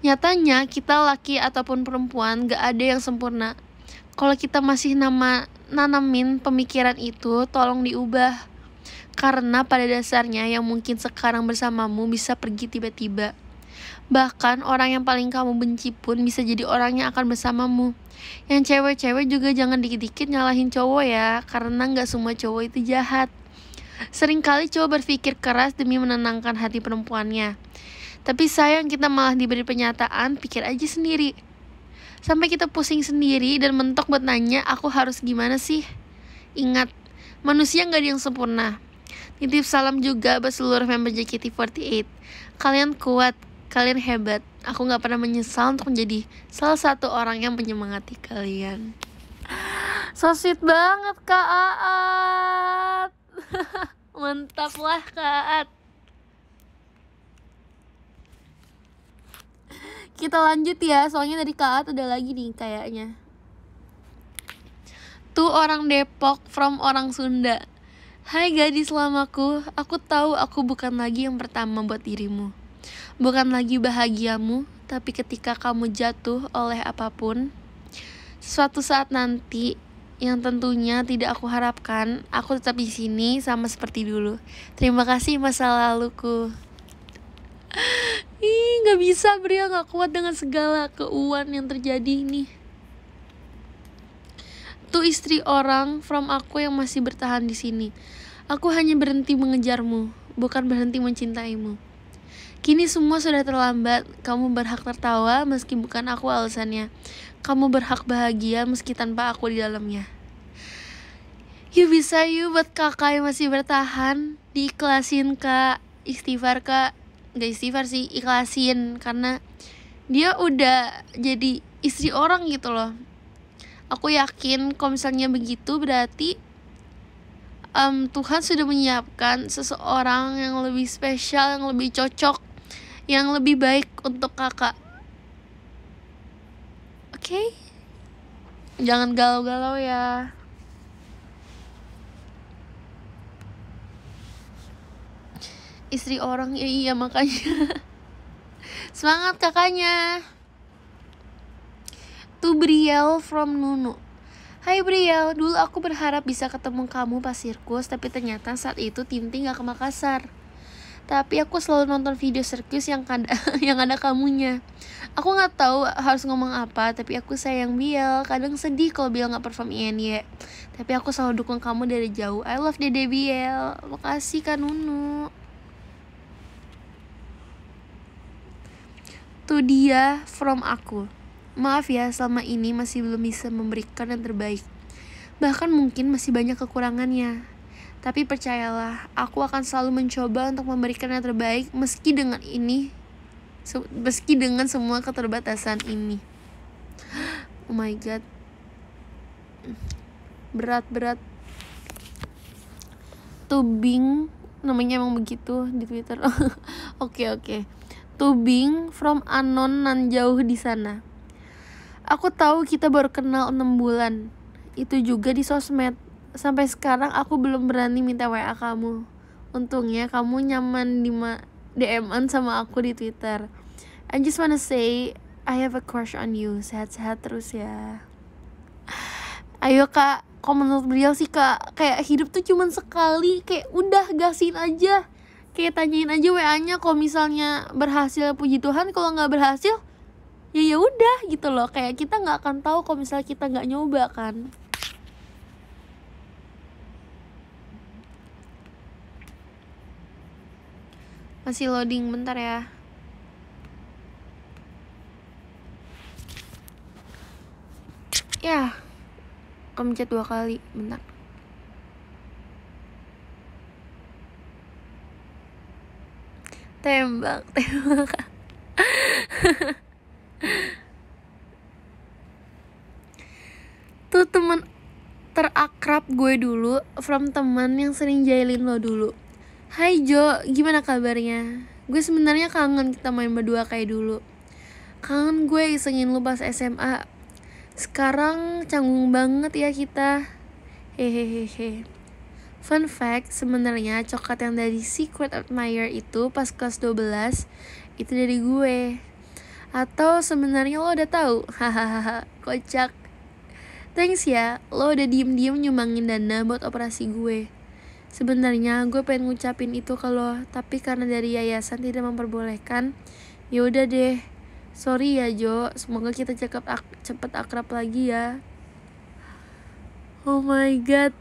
Nyatanya kita laki ataupun perempuan gak ada yang sempurna. Kalau kita masih nama nanamin pemikiran itu, tolong diubah. Karena pada dasarnya yang mungkin sekarang bersamamu bisa pergi tiba-tiba Bahkan orang yang paling kamu benci pun bisa jadi orang yang akan bersamamu. Yang cewek-cewek juga jangan dikit-dikit nyalahin cowok ya, karena nggak semua cowok itu jahat. Seringkali cowok berpikir keras demi menenangkan hati perempuannya. Tapi sayang kita malah diberi pernyataan pikir aja sendiri. Sampai kita pusing sendiri dan mentok buat aku harus gimana sih? Ingat, manusia nggak ada yang sempurna. Nitip salam juga buat seluruh member JKT48. Kalian kuat, Kalian hebat. Aku nggak pernah menyesal untuk menjadi salah satu orang yang menyemangati kalian. <gasps> So sweet banget Kak Aat. <laughs> Mantap lah Kak Aat. Kita lanjut ya, soalnya dari Kak Aat ada lagi nih kayaknya. Tuh orang Depok from orang Sunda. Hai gadis lamaku, aku tahu aku bukan lagi yang pertama buat dirimu bukan lagi bahagiamu, tapi ketika kamu jatuh oleh apapun, suatu saat nanti yang tentunya tidak aku harapkan, aku tetap di sini sama seperti dulu. Terima kasih masa laluku. <laughs> Ih, nggak bisa Bria nggak kuat dengan segala keuan yang terjadi ini. Tuh istri orang from aku yang masih bertahan di sini. Aku hanya berhenti mengejarmu, bukan berhenti mencintaimu. Kini semua sudah terlambat. Kamu berhak tertawa meski bukan aku alasannya. Kamu berhak bahagia meski tanpa aku di dalamnya. You bisa you buat kakak yang masih bertahan. Diiklasin kak. Istighfar kak. Gak istighfar sih, ikhlasin. Karena dia udah jadi istri orang gitu loh. Aku yakin kalau misalnya begitu berarti um, Tuhan sudah menyiapkan seseorang yang lebih spesial, yang lebih cocok yang lebih baik untuk kakak oke okay? jangan galau-galau ya istri orang ya iya makanya <laughs> semangat kakaknya to Briel from Nunu Hai Briel, dulu aku berharap bisa ketemu kamu pas sirkus, tapi ternyata saat itu Tinti gak ke Makassar tapi aku selalu nonton video sirkus yang ada <laughs> yang ada kamunya aku nggak tahu harus ngomong apa tapi aku sayang Biel kadang sedih kalau Biel nggak perform ya tapi aku selalu dukung kamu dari jauh I love Dede Biel makasih kan Nunu tuh dia from aku maaf ya selama ini masih belum bisa memberikan yang terbaik bahkan mungkin masih banyak kekurangannya tapi percayalah, aku akan selalu mencoba untuk memberikan yang terbaik meski dengan ini meski dengan semua keterbatasan ini. <gasps> Oh my god. Berat-berat. Tubing namanya emang begitu di Twitter. <laughs> Oke, oke. Okay, okay. Tubing from Anon nan jauh di sana. Aku tahu kita baru kenal 6 bulan. Itu juga di sosmed sampai sekarang aku belum berani minta WA kamu. Untungnya kamu nyaman di DM-an sama aku di Twitter. I just wanna say I have a crush on you. Sehat-sehat terus ya. Ayo kak, kok menurut beliau sih kak kayak hidup tuh cuman sekali kayak udah gasin aja kayak tanyain aja wa-nya kalau misalnya berhasil puji tuhan kalau nggak berhasil ya ya udah gitu loh kayak kita nggak akan tahu kalau misalnya kita nggak nyoba kan Masih loading bentar ya. Ya. chat dua kali, bentar. Tembak, <laughs> tembak. Tuh temen terakrab gue dulu from teman yang sering jailin lo dulu Hai Jo, gimana kabarnya? Gue sebenarnya kangen kita main berdua kayak dulu. Kangen gue isengin lu pas SMA. Sekarang canggung banget ya kita. Hehehehe. Fun fact, sebenarnya coklat yang dari Secret Admirer itu pas kelas 12 itu dari gue. Atau sebenarnya lo udah tahu? <laughs> Hahaha, kocak. Thanks ya, lo udah diem-diem nyumbangin dana buat operasi gue sebenarnya gue pengen ngucapin itu ke lo tapi karena dari yayasan tidak memperbolehkan ya udah deh sorry ya Jo semoga kita cekap ak cepet akrab lagi ya oh my god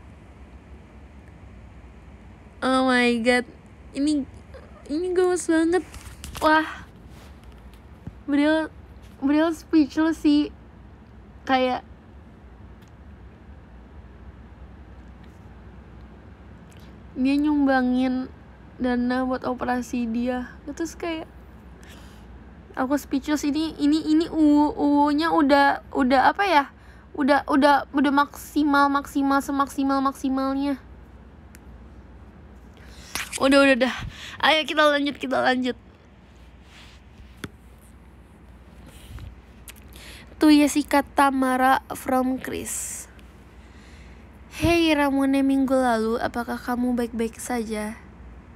oh my god ini ini gemes banget wah beliau beliau speechless sih kayak dia nyumbangin dana buat operasi dia terus kayak aku speechless ini ini ini uu nya udah udah apa ya udah udah udah maksimal maksimal semaksimal maksimalnya udah udah udah ayo kita lanjut kita lanjut tuh ya sikat Tamara from Chris Hei Ramune minggu lalu, apakah kamu baik-baik saja?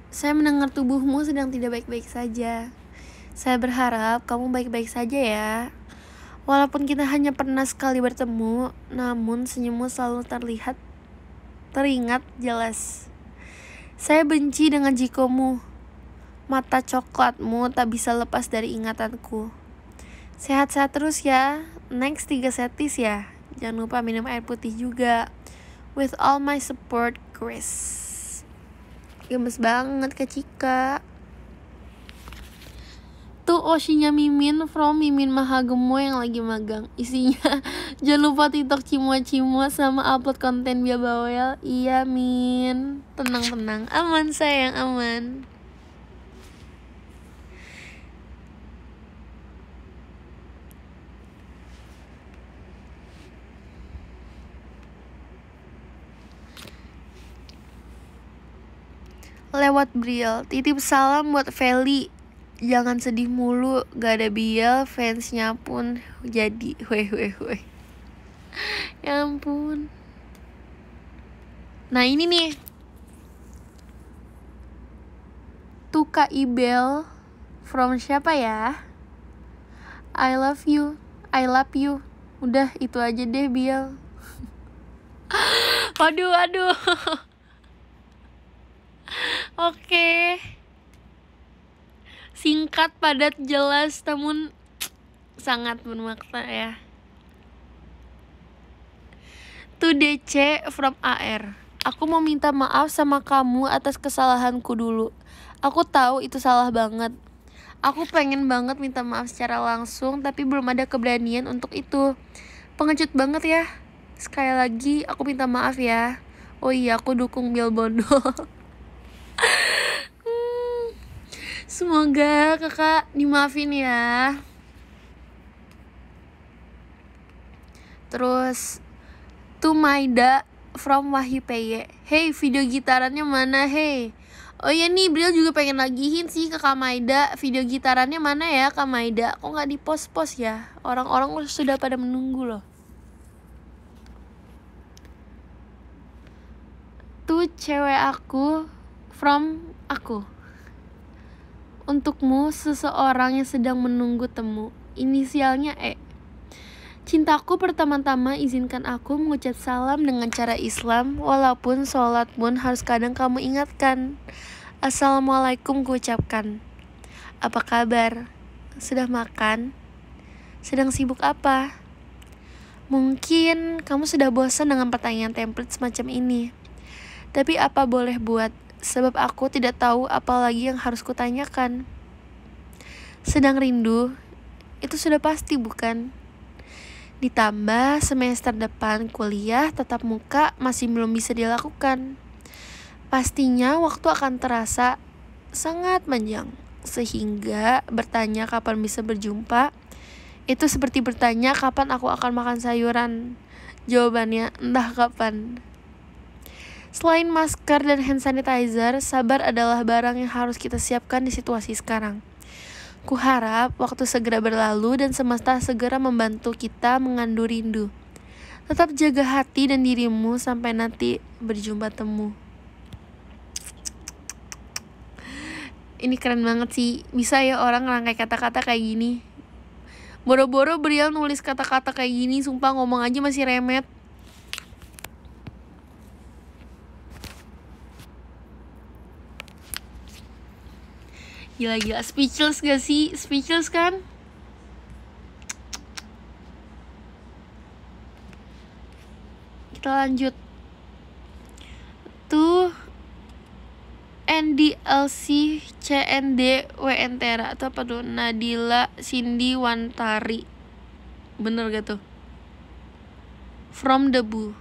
Saya mendengar tubuhmu sedang tidak baik-baik saja. Saya berharap kamu baik-baik saja ya. Walaupun kita hanya pernah sekali bertemu, namun senyummu selalu terlihat teringat jelas. Saya benci dengan jikomu. Mata coklatmu tak bisa lepas dari ingatanku. Sehat-sehat terus ya. Next 3 setis ya. Jangan lupa minum air putih juga with all my support, Chris. Gemes banget ke Cika. Tuh Oshinya Mimin from Mimin Mahagemo yang lagi magang. Isinya <laughs> jangan lupa TikTok cimua-cimua sama upload konten biar Bawel. Iya Min, tenang-tenang, aman sayang, aman. lewat Briel. Titip salam buat Feli. Jangan sedih mulu, gak ada Biel, fansnya pun jadi <laughs> weh weh weh. Ya ampun. Nah ini nih. Tuka Ibel from siapa ya? I love you, I love you. Udah itu aja deh Biel. <laughs> aduh, aduh. <laughs> Oke. Singkat, padat, jelas, namun sangat bermakna ya. To DC from AR. Aku mau minta maaf sama kamu atas kesalahanku dulu. Aku tahu itu salah banget. Aku pengen banget minta maaf secara langsung, tapi belum ada keberanian untuk itu. Pengecut banget ya. Sekali lagi, aku minta maaf ya. Oh iya, aku dukung Bill Bondol. <laughs> Hmm. Semoga kakak dimaafin ya. Terus tuh Maida from Wahyupeye. Hey, video gitarannya mana? Hey. Oh iya nih, Bril juga pengen lagihin sih ke Kak Maida. Video gitarannya mana ya Kak Maida? Kok nggak di post-post ya? Orang-orang sudah pada menunggu loh. Tuh cewek aku from aku. Untukmu, seseorang yang sedang menunggu temu. Inisialnya E. Cintaku pertama-tama izinkan aku mengucap salam dengan cara Islam, walaupun sholat pun harus kadang kamu ingatkan. Assalamualaikum kuucapkan. Apa kabar? Sudah makan? Sedang sibuk apa? Mungkin kamu sudah bosan dengan pertanyaan template semacam ini. Tapi apa boleh buat, sebab aku tidak tahu apa lagi yang harus kutanyakan. Sedang rindu, itu sudah pasti bukan? Ditambah semester depan kuliah tetap muka masih belum bisa dilakukan. Pastinya waktu akan terasa sangat panjang, sehingga bertanya kapan bisa berjumpa, itu seperti bertanya kapan aku akan makan sayuran. Jawabannya entah kapan. Selain masker dan hand sanitizer, sabar adalah barang yang harus kita siapkan di situasi sekarang. Kuharap waktu segera berlalu dan semesta segera membantu kita mengandu rindu. Tetap jaga hati dan dirimu sampai nanti berjumpa temu. Ini keren banget sih, bisa ya orang rangkai kata-kata kayak gini. Boro-boro beliau nulis kata-kata kayak gini, sumpah ngomong aja masih remet. Gila-gila Speechless gak sih? Speechless kan? Kita lanjut Tuh NDLC CND WN atau apa tuh? Nadila Cindy Wantari Bener gak tuh? From the Debu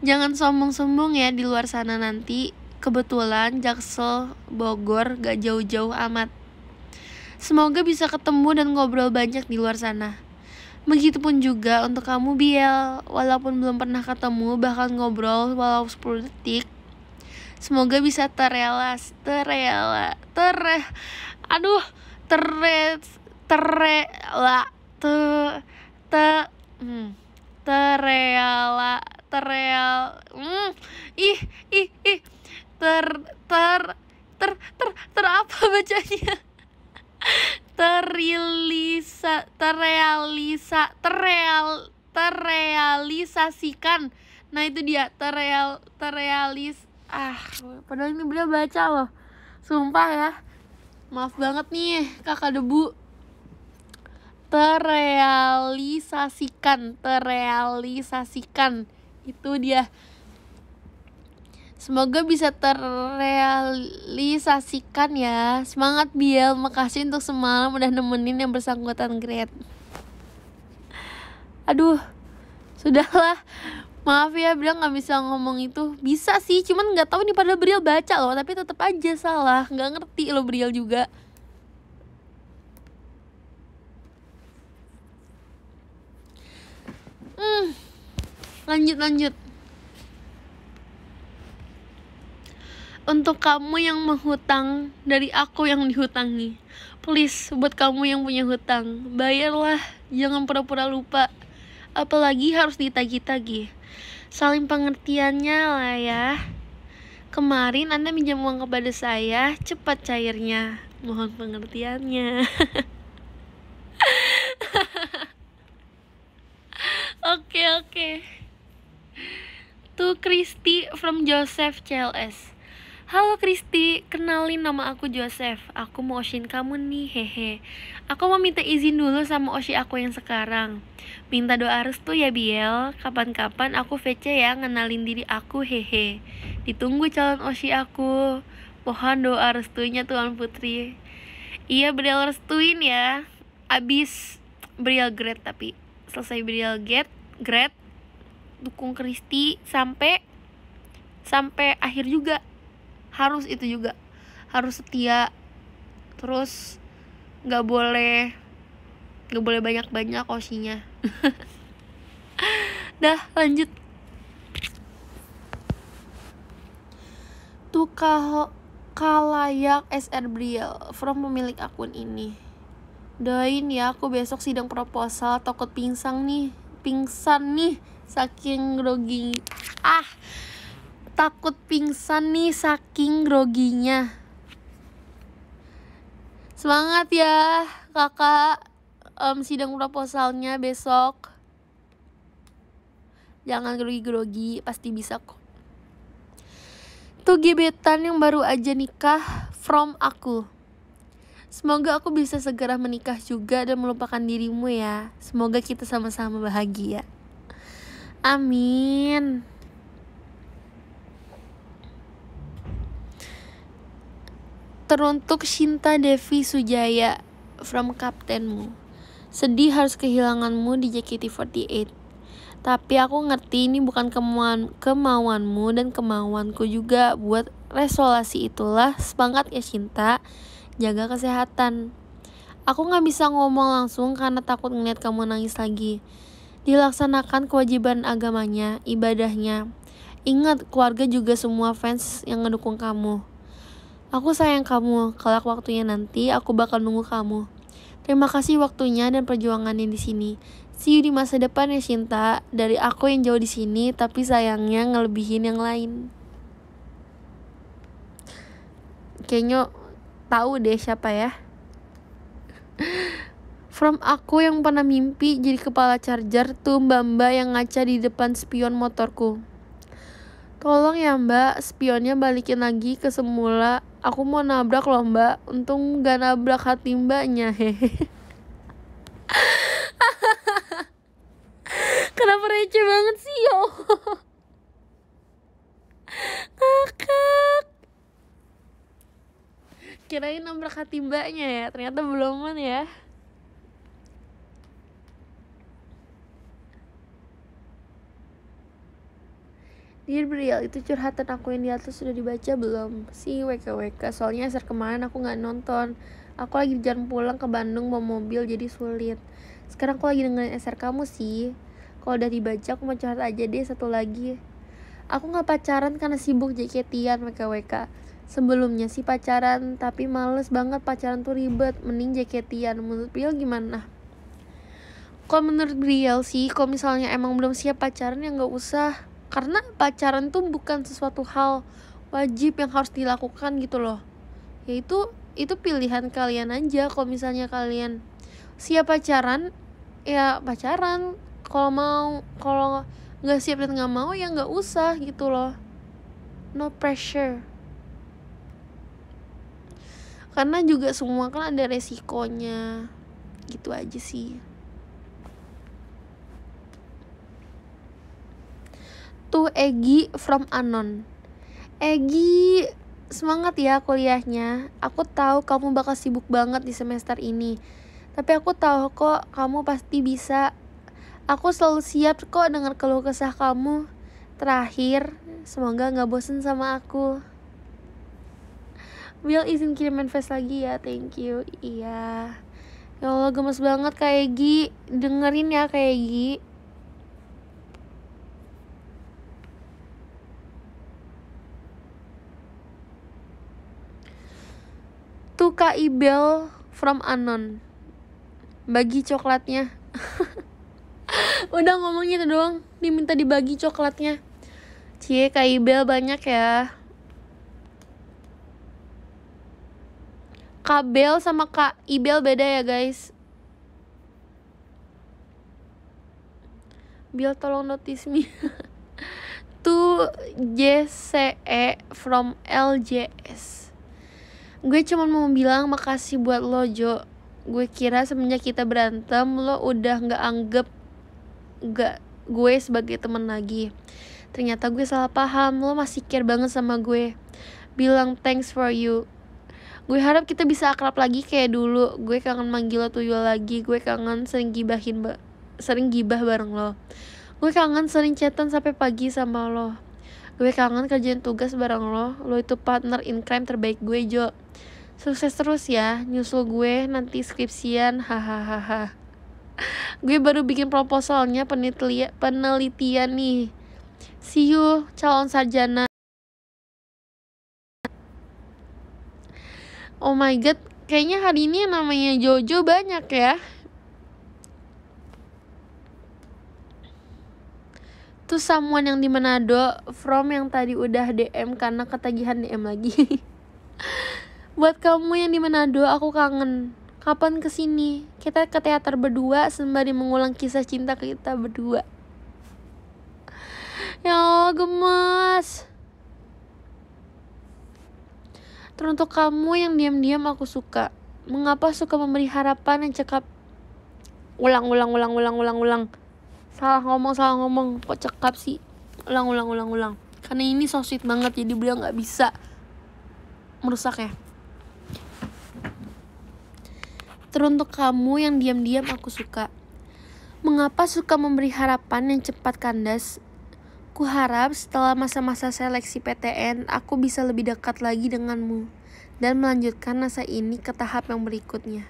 Jangan sombong-sombong ya di luar sana nanti Kebetulan Jaksel Bogor gak jauh-jauh amat. Semoga bisa ketemu dan ngobrol banyak di luar sana. Begitupun juga untuk kamu Biel, walaupun belum pernah ketemu bahkan ngobrol walau 10 detik. Semoga bisa terelas, terela, tere, aduh, tere, tere, la, te, te, hmm, terela, terreal, hmm, ih, ih, ih, ter ter ter ter ter apa bacanya terrealisa terrealisa terreal terrealisasikan nah itu dia terreal terrealis ah padahal ini beliau baca loh sumpah ya maaf banget nih kakak debu terrealisasikan terrealisasikan itu dia Semoga bisa terrealisasikan ya. Semangat Biel, makasih untuk semalam udah nemenin yang bersangkutan Great. Aduh, sudahlah. Maaf ya, bilang nggak bisa ngomong itu. Bisa sih, cuman nggak tahu nih pada Briel baca loh, tapi tetap aja salah. Nggak ngerti lo Briel juga. Hmm. Lanjut lanjut. untuk kamu yang menghutang dari aku yang dihutangi. Please, buat kamu yang punya hutang, bayarlah, jangan pura-pura lupa. Apalagi harus ditagi-tagi. Saling pengertiannya lah ya. Kemarin Anda minjam uang kepada saya, cepat cairnya. Mohon pengertiannya. <laughs> Oke, oke. To Christy from Joseph CLS. Halo Kristi, kenalin nama aku Joseph. Aku mau oshin kamu nih, hehe. Aku mau minta izin dulu sama oshi aku yang sekarang. Minta doa restu ya Biel, kapan-kapan aku VC ya ngenalin diri aku, hehe. Ditunggu calon oshi aku. Pohon doa restunya Tuan Putri. Iya, Briel restuin ya. Abis Briel grade tapi selesai Briel get grade dukung Kristi sampai sampai akhir juga harus itu juga harus setia terus nggak boleh nggak boleh banyak banyak osinya <laughs> dah lanjut tukah kalayak SR Briel from pemilik akun ini doain ya aku besok sidang proposal takut pingsan nih pingsan nih saking grogi ah takut pingsan nih saking groginya. Semangat ya kakak um, sidang proposalnya besok. Jangan grogi-grogi, pasti bisa kok. Tuh gebetan yang baru aja nikah from aku. Semoga aku bisa segera menikah juga dan melupakan dirimu ya. Semoga kita sama-sama bahagia. Amin. teruntuk Shinta Devi Sujaya from kaptenmu. Sedih harus kehilanganmu di JKT48. Tapi aku ngerti ini bukan kemauan, kemauanmu dan kemauanku juga buat resolusi itulah semangat ya Shinta, jaga kesehatan. Aku nggak bisa ngomong langsung karena takut ngeliat kamu nangis lagi. Dilaksanakan kewajiban agamanya, ibadahnya. Ingat, keluarga juga semua fans yang ngedukung kamu. Aku sayang kamu. Kelak waktunya nanti, aku bakal nunggu kamu. Terima kasih waktunya dan perjuangannya di sini. See you di masa depan ya cinta Dari aku yang jauh di sini, tapi sayangnya ngelebihin yang lain. Kayaknya tahu deh siapa ya. <laughs> From aku yang pernah mimpi jadi kepala charger tuh mbak-mbak yang ngaca di depan spion motorku. Tolong ya mbak, spionnya balikin lagi ke semula. Aku mau nabrak loh mbak, untung gak nabrak hati mbaknya. Hehehe. <laughs> Kenapa receh banget sih yo? Kakak. Kirain nabrak hati mbaknya ya, ternyata belum ya. Iya, Dear Briel, itu curhatan aku yang di atas sudah dibaca belum? Si WKWK, soalnya ser kemarin aku nggak nonton. Aku lagi jalan pulang ke Bandung mau mobil jadi sulit. Sekarang aku lagi dengerin SR kamu sih. Kalau udah dibaca aku mau curhat aja deh satu lagi. Aku nggak pacaran karena sibuk jaketian an WKWK. Sebelumnya sih pacaran, tapi males banget pacaran tuh ribet. Mending jaketian Menurut Briel gimana? Kalau menurut Briel sih, kalau misalnya emang belum siap pacaran ya nggak usah karena pacaran tuh bukan sesuatu hal wajib yang harus dilakukan gitu loh yaitu itu pilihan kalian aja kalau misalnya kalian siap pacaran ya pacaran kalau mau kalau nggak siap dan nggak mau ya nggak usah gitu loh no pressure karena juga semua kan ada resikonya gitu aja sih tuh Egi from Anon. Egi, semangat ya kuliahnya. Aku tahu kamu bakal sibuk banget di semester ini. Tapi aku tahu kok kamu pasti bisa. Aku selalu siap kok dengar keluh kesah kamu. Terakhir, semoga nggak bosen sama aku. Will izin kirim face lagi ya, thank you. Iya. Ya Allah gemes banget kayak Egi. Dengerin ya kayak Egi. Kak Ibel from Anon bagi coklatnya <laughs> udah ngomongnya itu doang diminta dibagi coklatnya cie Kak Ibel banyak ya Kak Bel sama Kak Ibel beda ya guys Bill tolong notice me <laughs> to JCE from LJS gue cuma mau bilang makasih buat lo Jo gue kira semenjak kita berantem lo udah nggak anggap gak gue sebagai temen lagi ternyata gue salah paham lo masih care banget sama gue bilang thanks for you gue harap kita bisa akrab lagi kayak dulu gue kangen manggil lo tuyul lagi gue kangen sering gibahin ba sering gibah bareng lo gue kangen sering chatan sampai pagi sama lo gue kangen kerjain tugas bareng lo lo itu partner in crime terbaik gue Jo Sukses terus ya, nyusul gue nanti skripsian, hahaha. gue baru bikin proposalnya penelitian, penelitian nih. See you, calon sarjana. Oh my god, kayaknya hari ini namanya Jojo banyak ya. to someone yang di Manado from yang tadi udah DM karena ketagihan DM lagi <laughs> Buat kamu yang di Manado, aku kangen. Kapan kesini? Kita ke teater berdua sembari mengulang kisah cinta kita berdua. Ya Allah, gemes. Teruntuk kamu yang diam-diam aku suka. Mengapa suka memberi harapan yang cekap? Ulang, ulang, ulang, ulang, ulang, ulang. Salah ngomong, salah ngomong. Kok cekap sih? Ulang, ulang, ulang, ulang. Karena ini so sweet banget, jadi beliau nggak bisa merusak ya. teruntuk kamu yang diam-diam aku suka. Mengapa suka memberi harapan yang cepat kandas? Kuharap setelah masa-masa seleksi PTN, aku bisa lebih dekat lagi denganmu dan melanjutkan masa ini ke tahap yang berikutnya.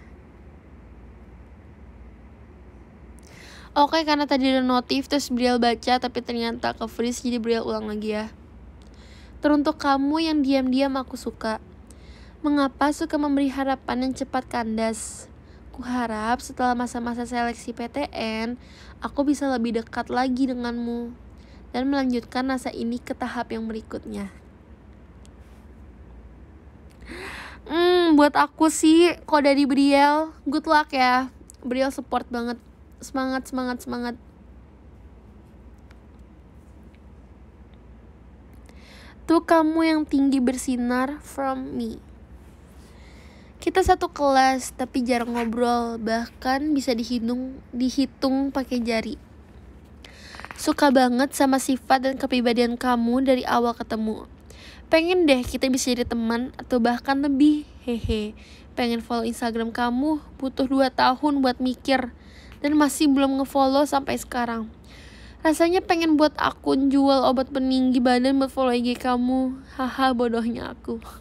Oke, karena tadi ada notif, terus Briel baca, tapi ternyata ke freeze, jadi Briel ulang lagi ya. Teruntuk kamu yang diam-diam aku suka. Mengapa suka memberi harapan yang cepat kandas? Aku harap setelah masa-masa seleksi PTN, aku bisa lebih dekat lagi denganmu dan melanjutkan masa ini ke tahap yang berikutnya. Hmm, buat aku sih, kalau dari Briel, good luck ya. Briel support banget. Semangat, semangat, semangat. Tuh kamu yang tinggi bersinar from me kita satu kelas tapi jarang ngobrol bahkan bisa dihitung dihitung pakai jari suka banget sama sifat dan kepribadian kamu dari awal ketemu pengen deh kita bisa jadi teman atau bahkan lebih hehe pengen follow instagram kamu butuh dua tahun buat mikir dan masih belum ngefollow sampai sekarang Rasanya pengen buat akun jual obat peninggi badan buat follow IG kamu. Haha bodohnya aku. <laughs>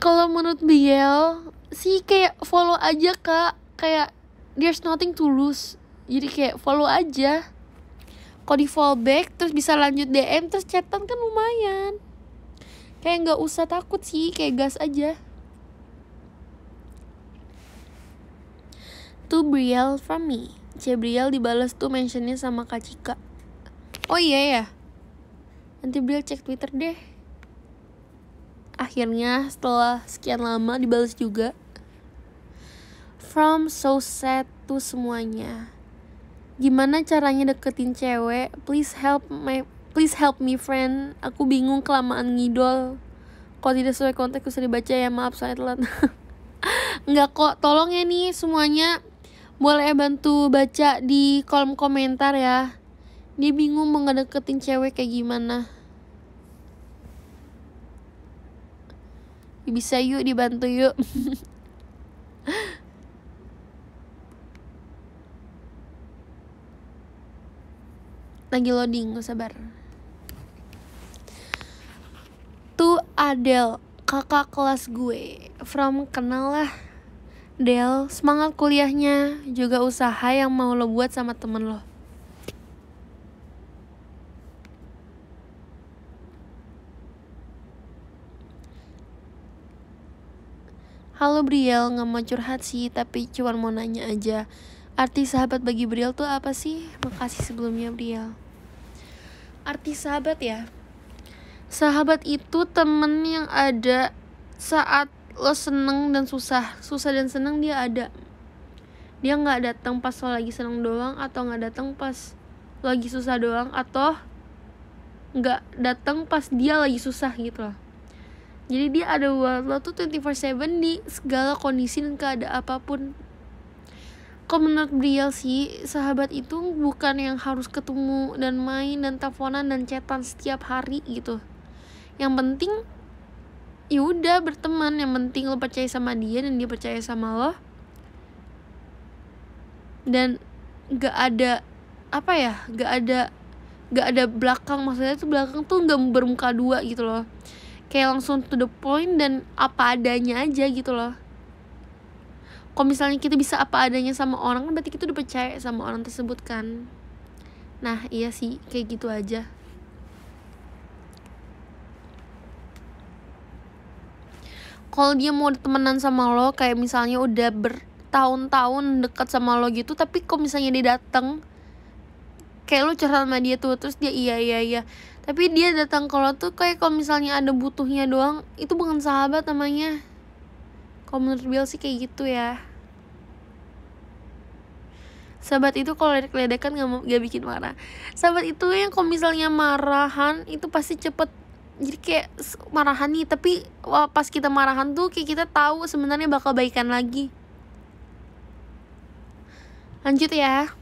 kalau menurut Biel sih kayak follow aja kak kayak there's nothing to lose jadi kayak follow aja kalau di follow back terus bisa lanjut DM terus chatan kan lumayan kayak nggak usah takut sih kayak gas aja to Briel from me Cebriel dibalas tuh mentionnya sama Kak Cika oh iya ya nanti Briel cek Twitter deh akhirnya setelah sekian lama dibalas juga from so sad to semuanya gimana caranya deketin cewek please help my please help me friend aku bingung kelamaan ngidol kalau tidak sesuai konteks bisa dibaca ya maaf saya telat <laughs> nggak kok tolong ya nih semuanya boleh ya bantu baca di kolom komentar ya dia bingung mau cewek kayak gimana bisa yuk dibantu yuk lagi loading gak sabar tuh Adel kakak kelas gue from kenal lah Del semangat kuliahnya juga usaha yang mau lo buat sama temen lo Halo Briel, nggak mau curhat sih, tapi cuman mau nanya aja. Arti sahabat bagi Briel tuh apa sih? Makasih sebelumnya Briel. Arti sahabat ya? Sahabat itu temen yang ada saat lo seneng dan susah. Susah dan seneng dia ada. Dia nggak datang pas lo lagi seneng doang atau nggak datang pas lagi susah doang atau nggak datang pas dia lagi susah gitu loh jadi dia ada buat lo tuh 24/7 di segala kondisi dan keadaan apapun kok menurut beliau sih sahabat itu bukan yang harus ketemu dan main dan teleponan dan chatan setiap hari gitu yang penting ya berteman yang penting lo percaya sama dia dan dia percaya sama lo dan gak ada apa ya gak ada gak ada belakang maksudnya tuh belakang tuh gak bermuka dua gitu loh kayak langsung to the point dan apa adanya aja gitu loh kalau misalnya kita bisa apa adanya sama orang berarti kita udah percaya sama orang tersebut kan nah iya sih kayak gitu aja kalau dia mau temenan sama lo kayak misalnya udah bertahun-tahun dekat sama lo gitu tapi kok misalnya dia dateng kayak lo cerita sama dia tuh terus dia iya iya iya tapi dia datang kalau tuh kayak kalau misalnya ada butuhnya doang itu bukan sahabat namanya kalau menurut Bill sih kayak gitu ya sahabat itu kalau ledek-ledekan gak, gak bikin marah sahabat itu yang kalau misalnya marahan itu pasti cepet jadi kayak marahan nih tapi pas kita marahan tuh kayak kita tahu sebenarnya bakal baikan lagi lanjut ya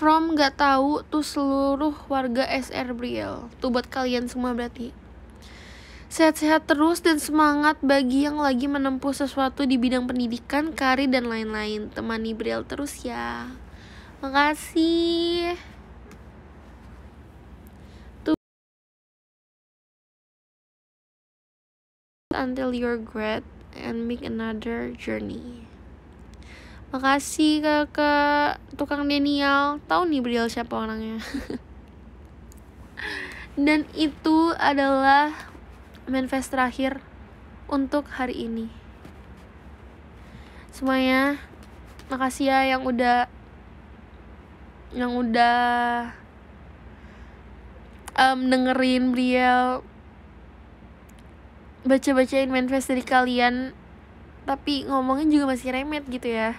From gak tahu tuh seluruh warga SR Briel. Tuh buat kalian semua berarti. Sehat-sehat terus dan semangat bagi yang lagi menempuh sesuatu di bidang pendidikan, karir, dan lain-lain. Temani Briel terus ya. Makasih. until you're great and make another journey. Makasih kakak tukang Daniel. Tahu nih beliau siapa orangnya. <laughs> Dan itu adalah manifest terakhir untuk hari ini. Semuanya, makasih ya yang udah yang udah um, dengerin beliau baca-bacain manifest dari kalian tapi ngomongnya juga masih remet gitu ya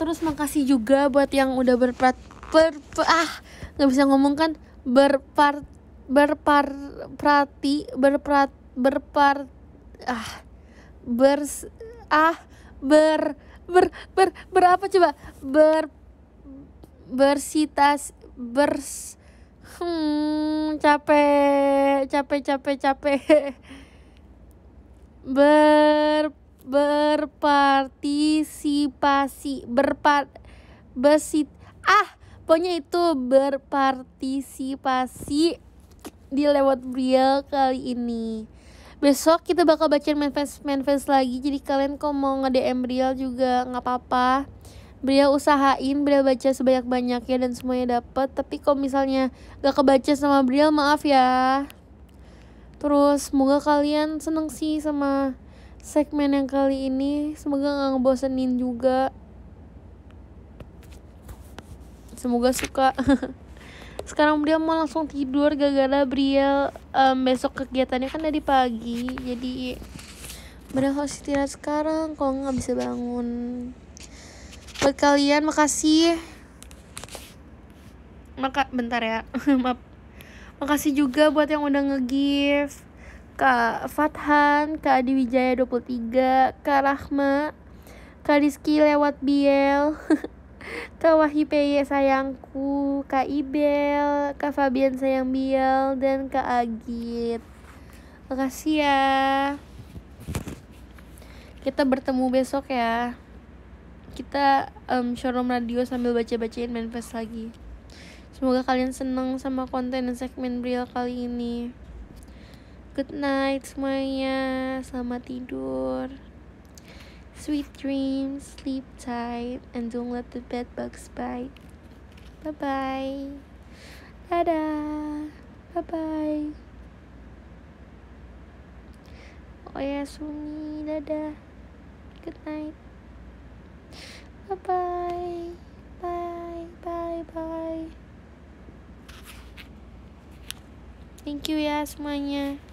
terus makasih juga buat yang udah berpart per ah nggak bisa ngomong kan berpart berpar prati berprat berpar ah bers ah ber ber ber berapa coba ber bersitas bers hmm capek capek capek capek <laughs> ber berpartisipasi berpart besit ah pokoknya itu berpartisipasi di lewat real kali ini besok kita bakal bacain manifest manifest lagi jadi kalian kok mau nge DM real juga nggak apa-apa Bria usahain bril baca sebanyak-banyaknya dan semuanya dapat. Tapi kalau misalnya gak kebaca sama bril maaf ya terus semoga kalian seneng sih sama segmen yang kali ini semoga gak ngebosenin juga semoga suka <laughs> sekarang beliau mau langsung tidur gara-gara Briel um, besok kegiatannya kan dari pagi jadi Briel harus istirahat sekarang kalau nggak bisa bangun buat kalian makasih maka bentar ya <laughs> maaf Makasih juga buat yang udah nge give Kak Fathan, Kak Adi Wijaya 23, Kak Rahma, Kak Rizky lewat Biel, <laughs> Kak Wahyu Peye sayangku, Kak Ibel, Kak Fabian sayang Biel, dan Kak Agit. Makasih ya. Kita bertemu besok ya. Kita um, showroom radio sambil baca-bacain manifest lagi. Semoga kalian seneng sama konten dan segmen real kali ini. Good night semuanya, selamat tidur. Sweet dreams, sleep tight, and don't let the bed bugs bite. Bye bye. Dadah. Bye bye. Oh ya, Sumi, dadah. Good night. Bye bye. Bye bye bye. Thank you ya semuanya.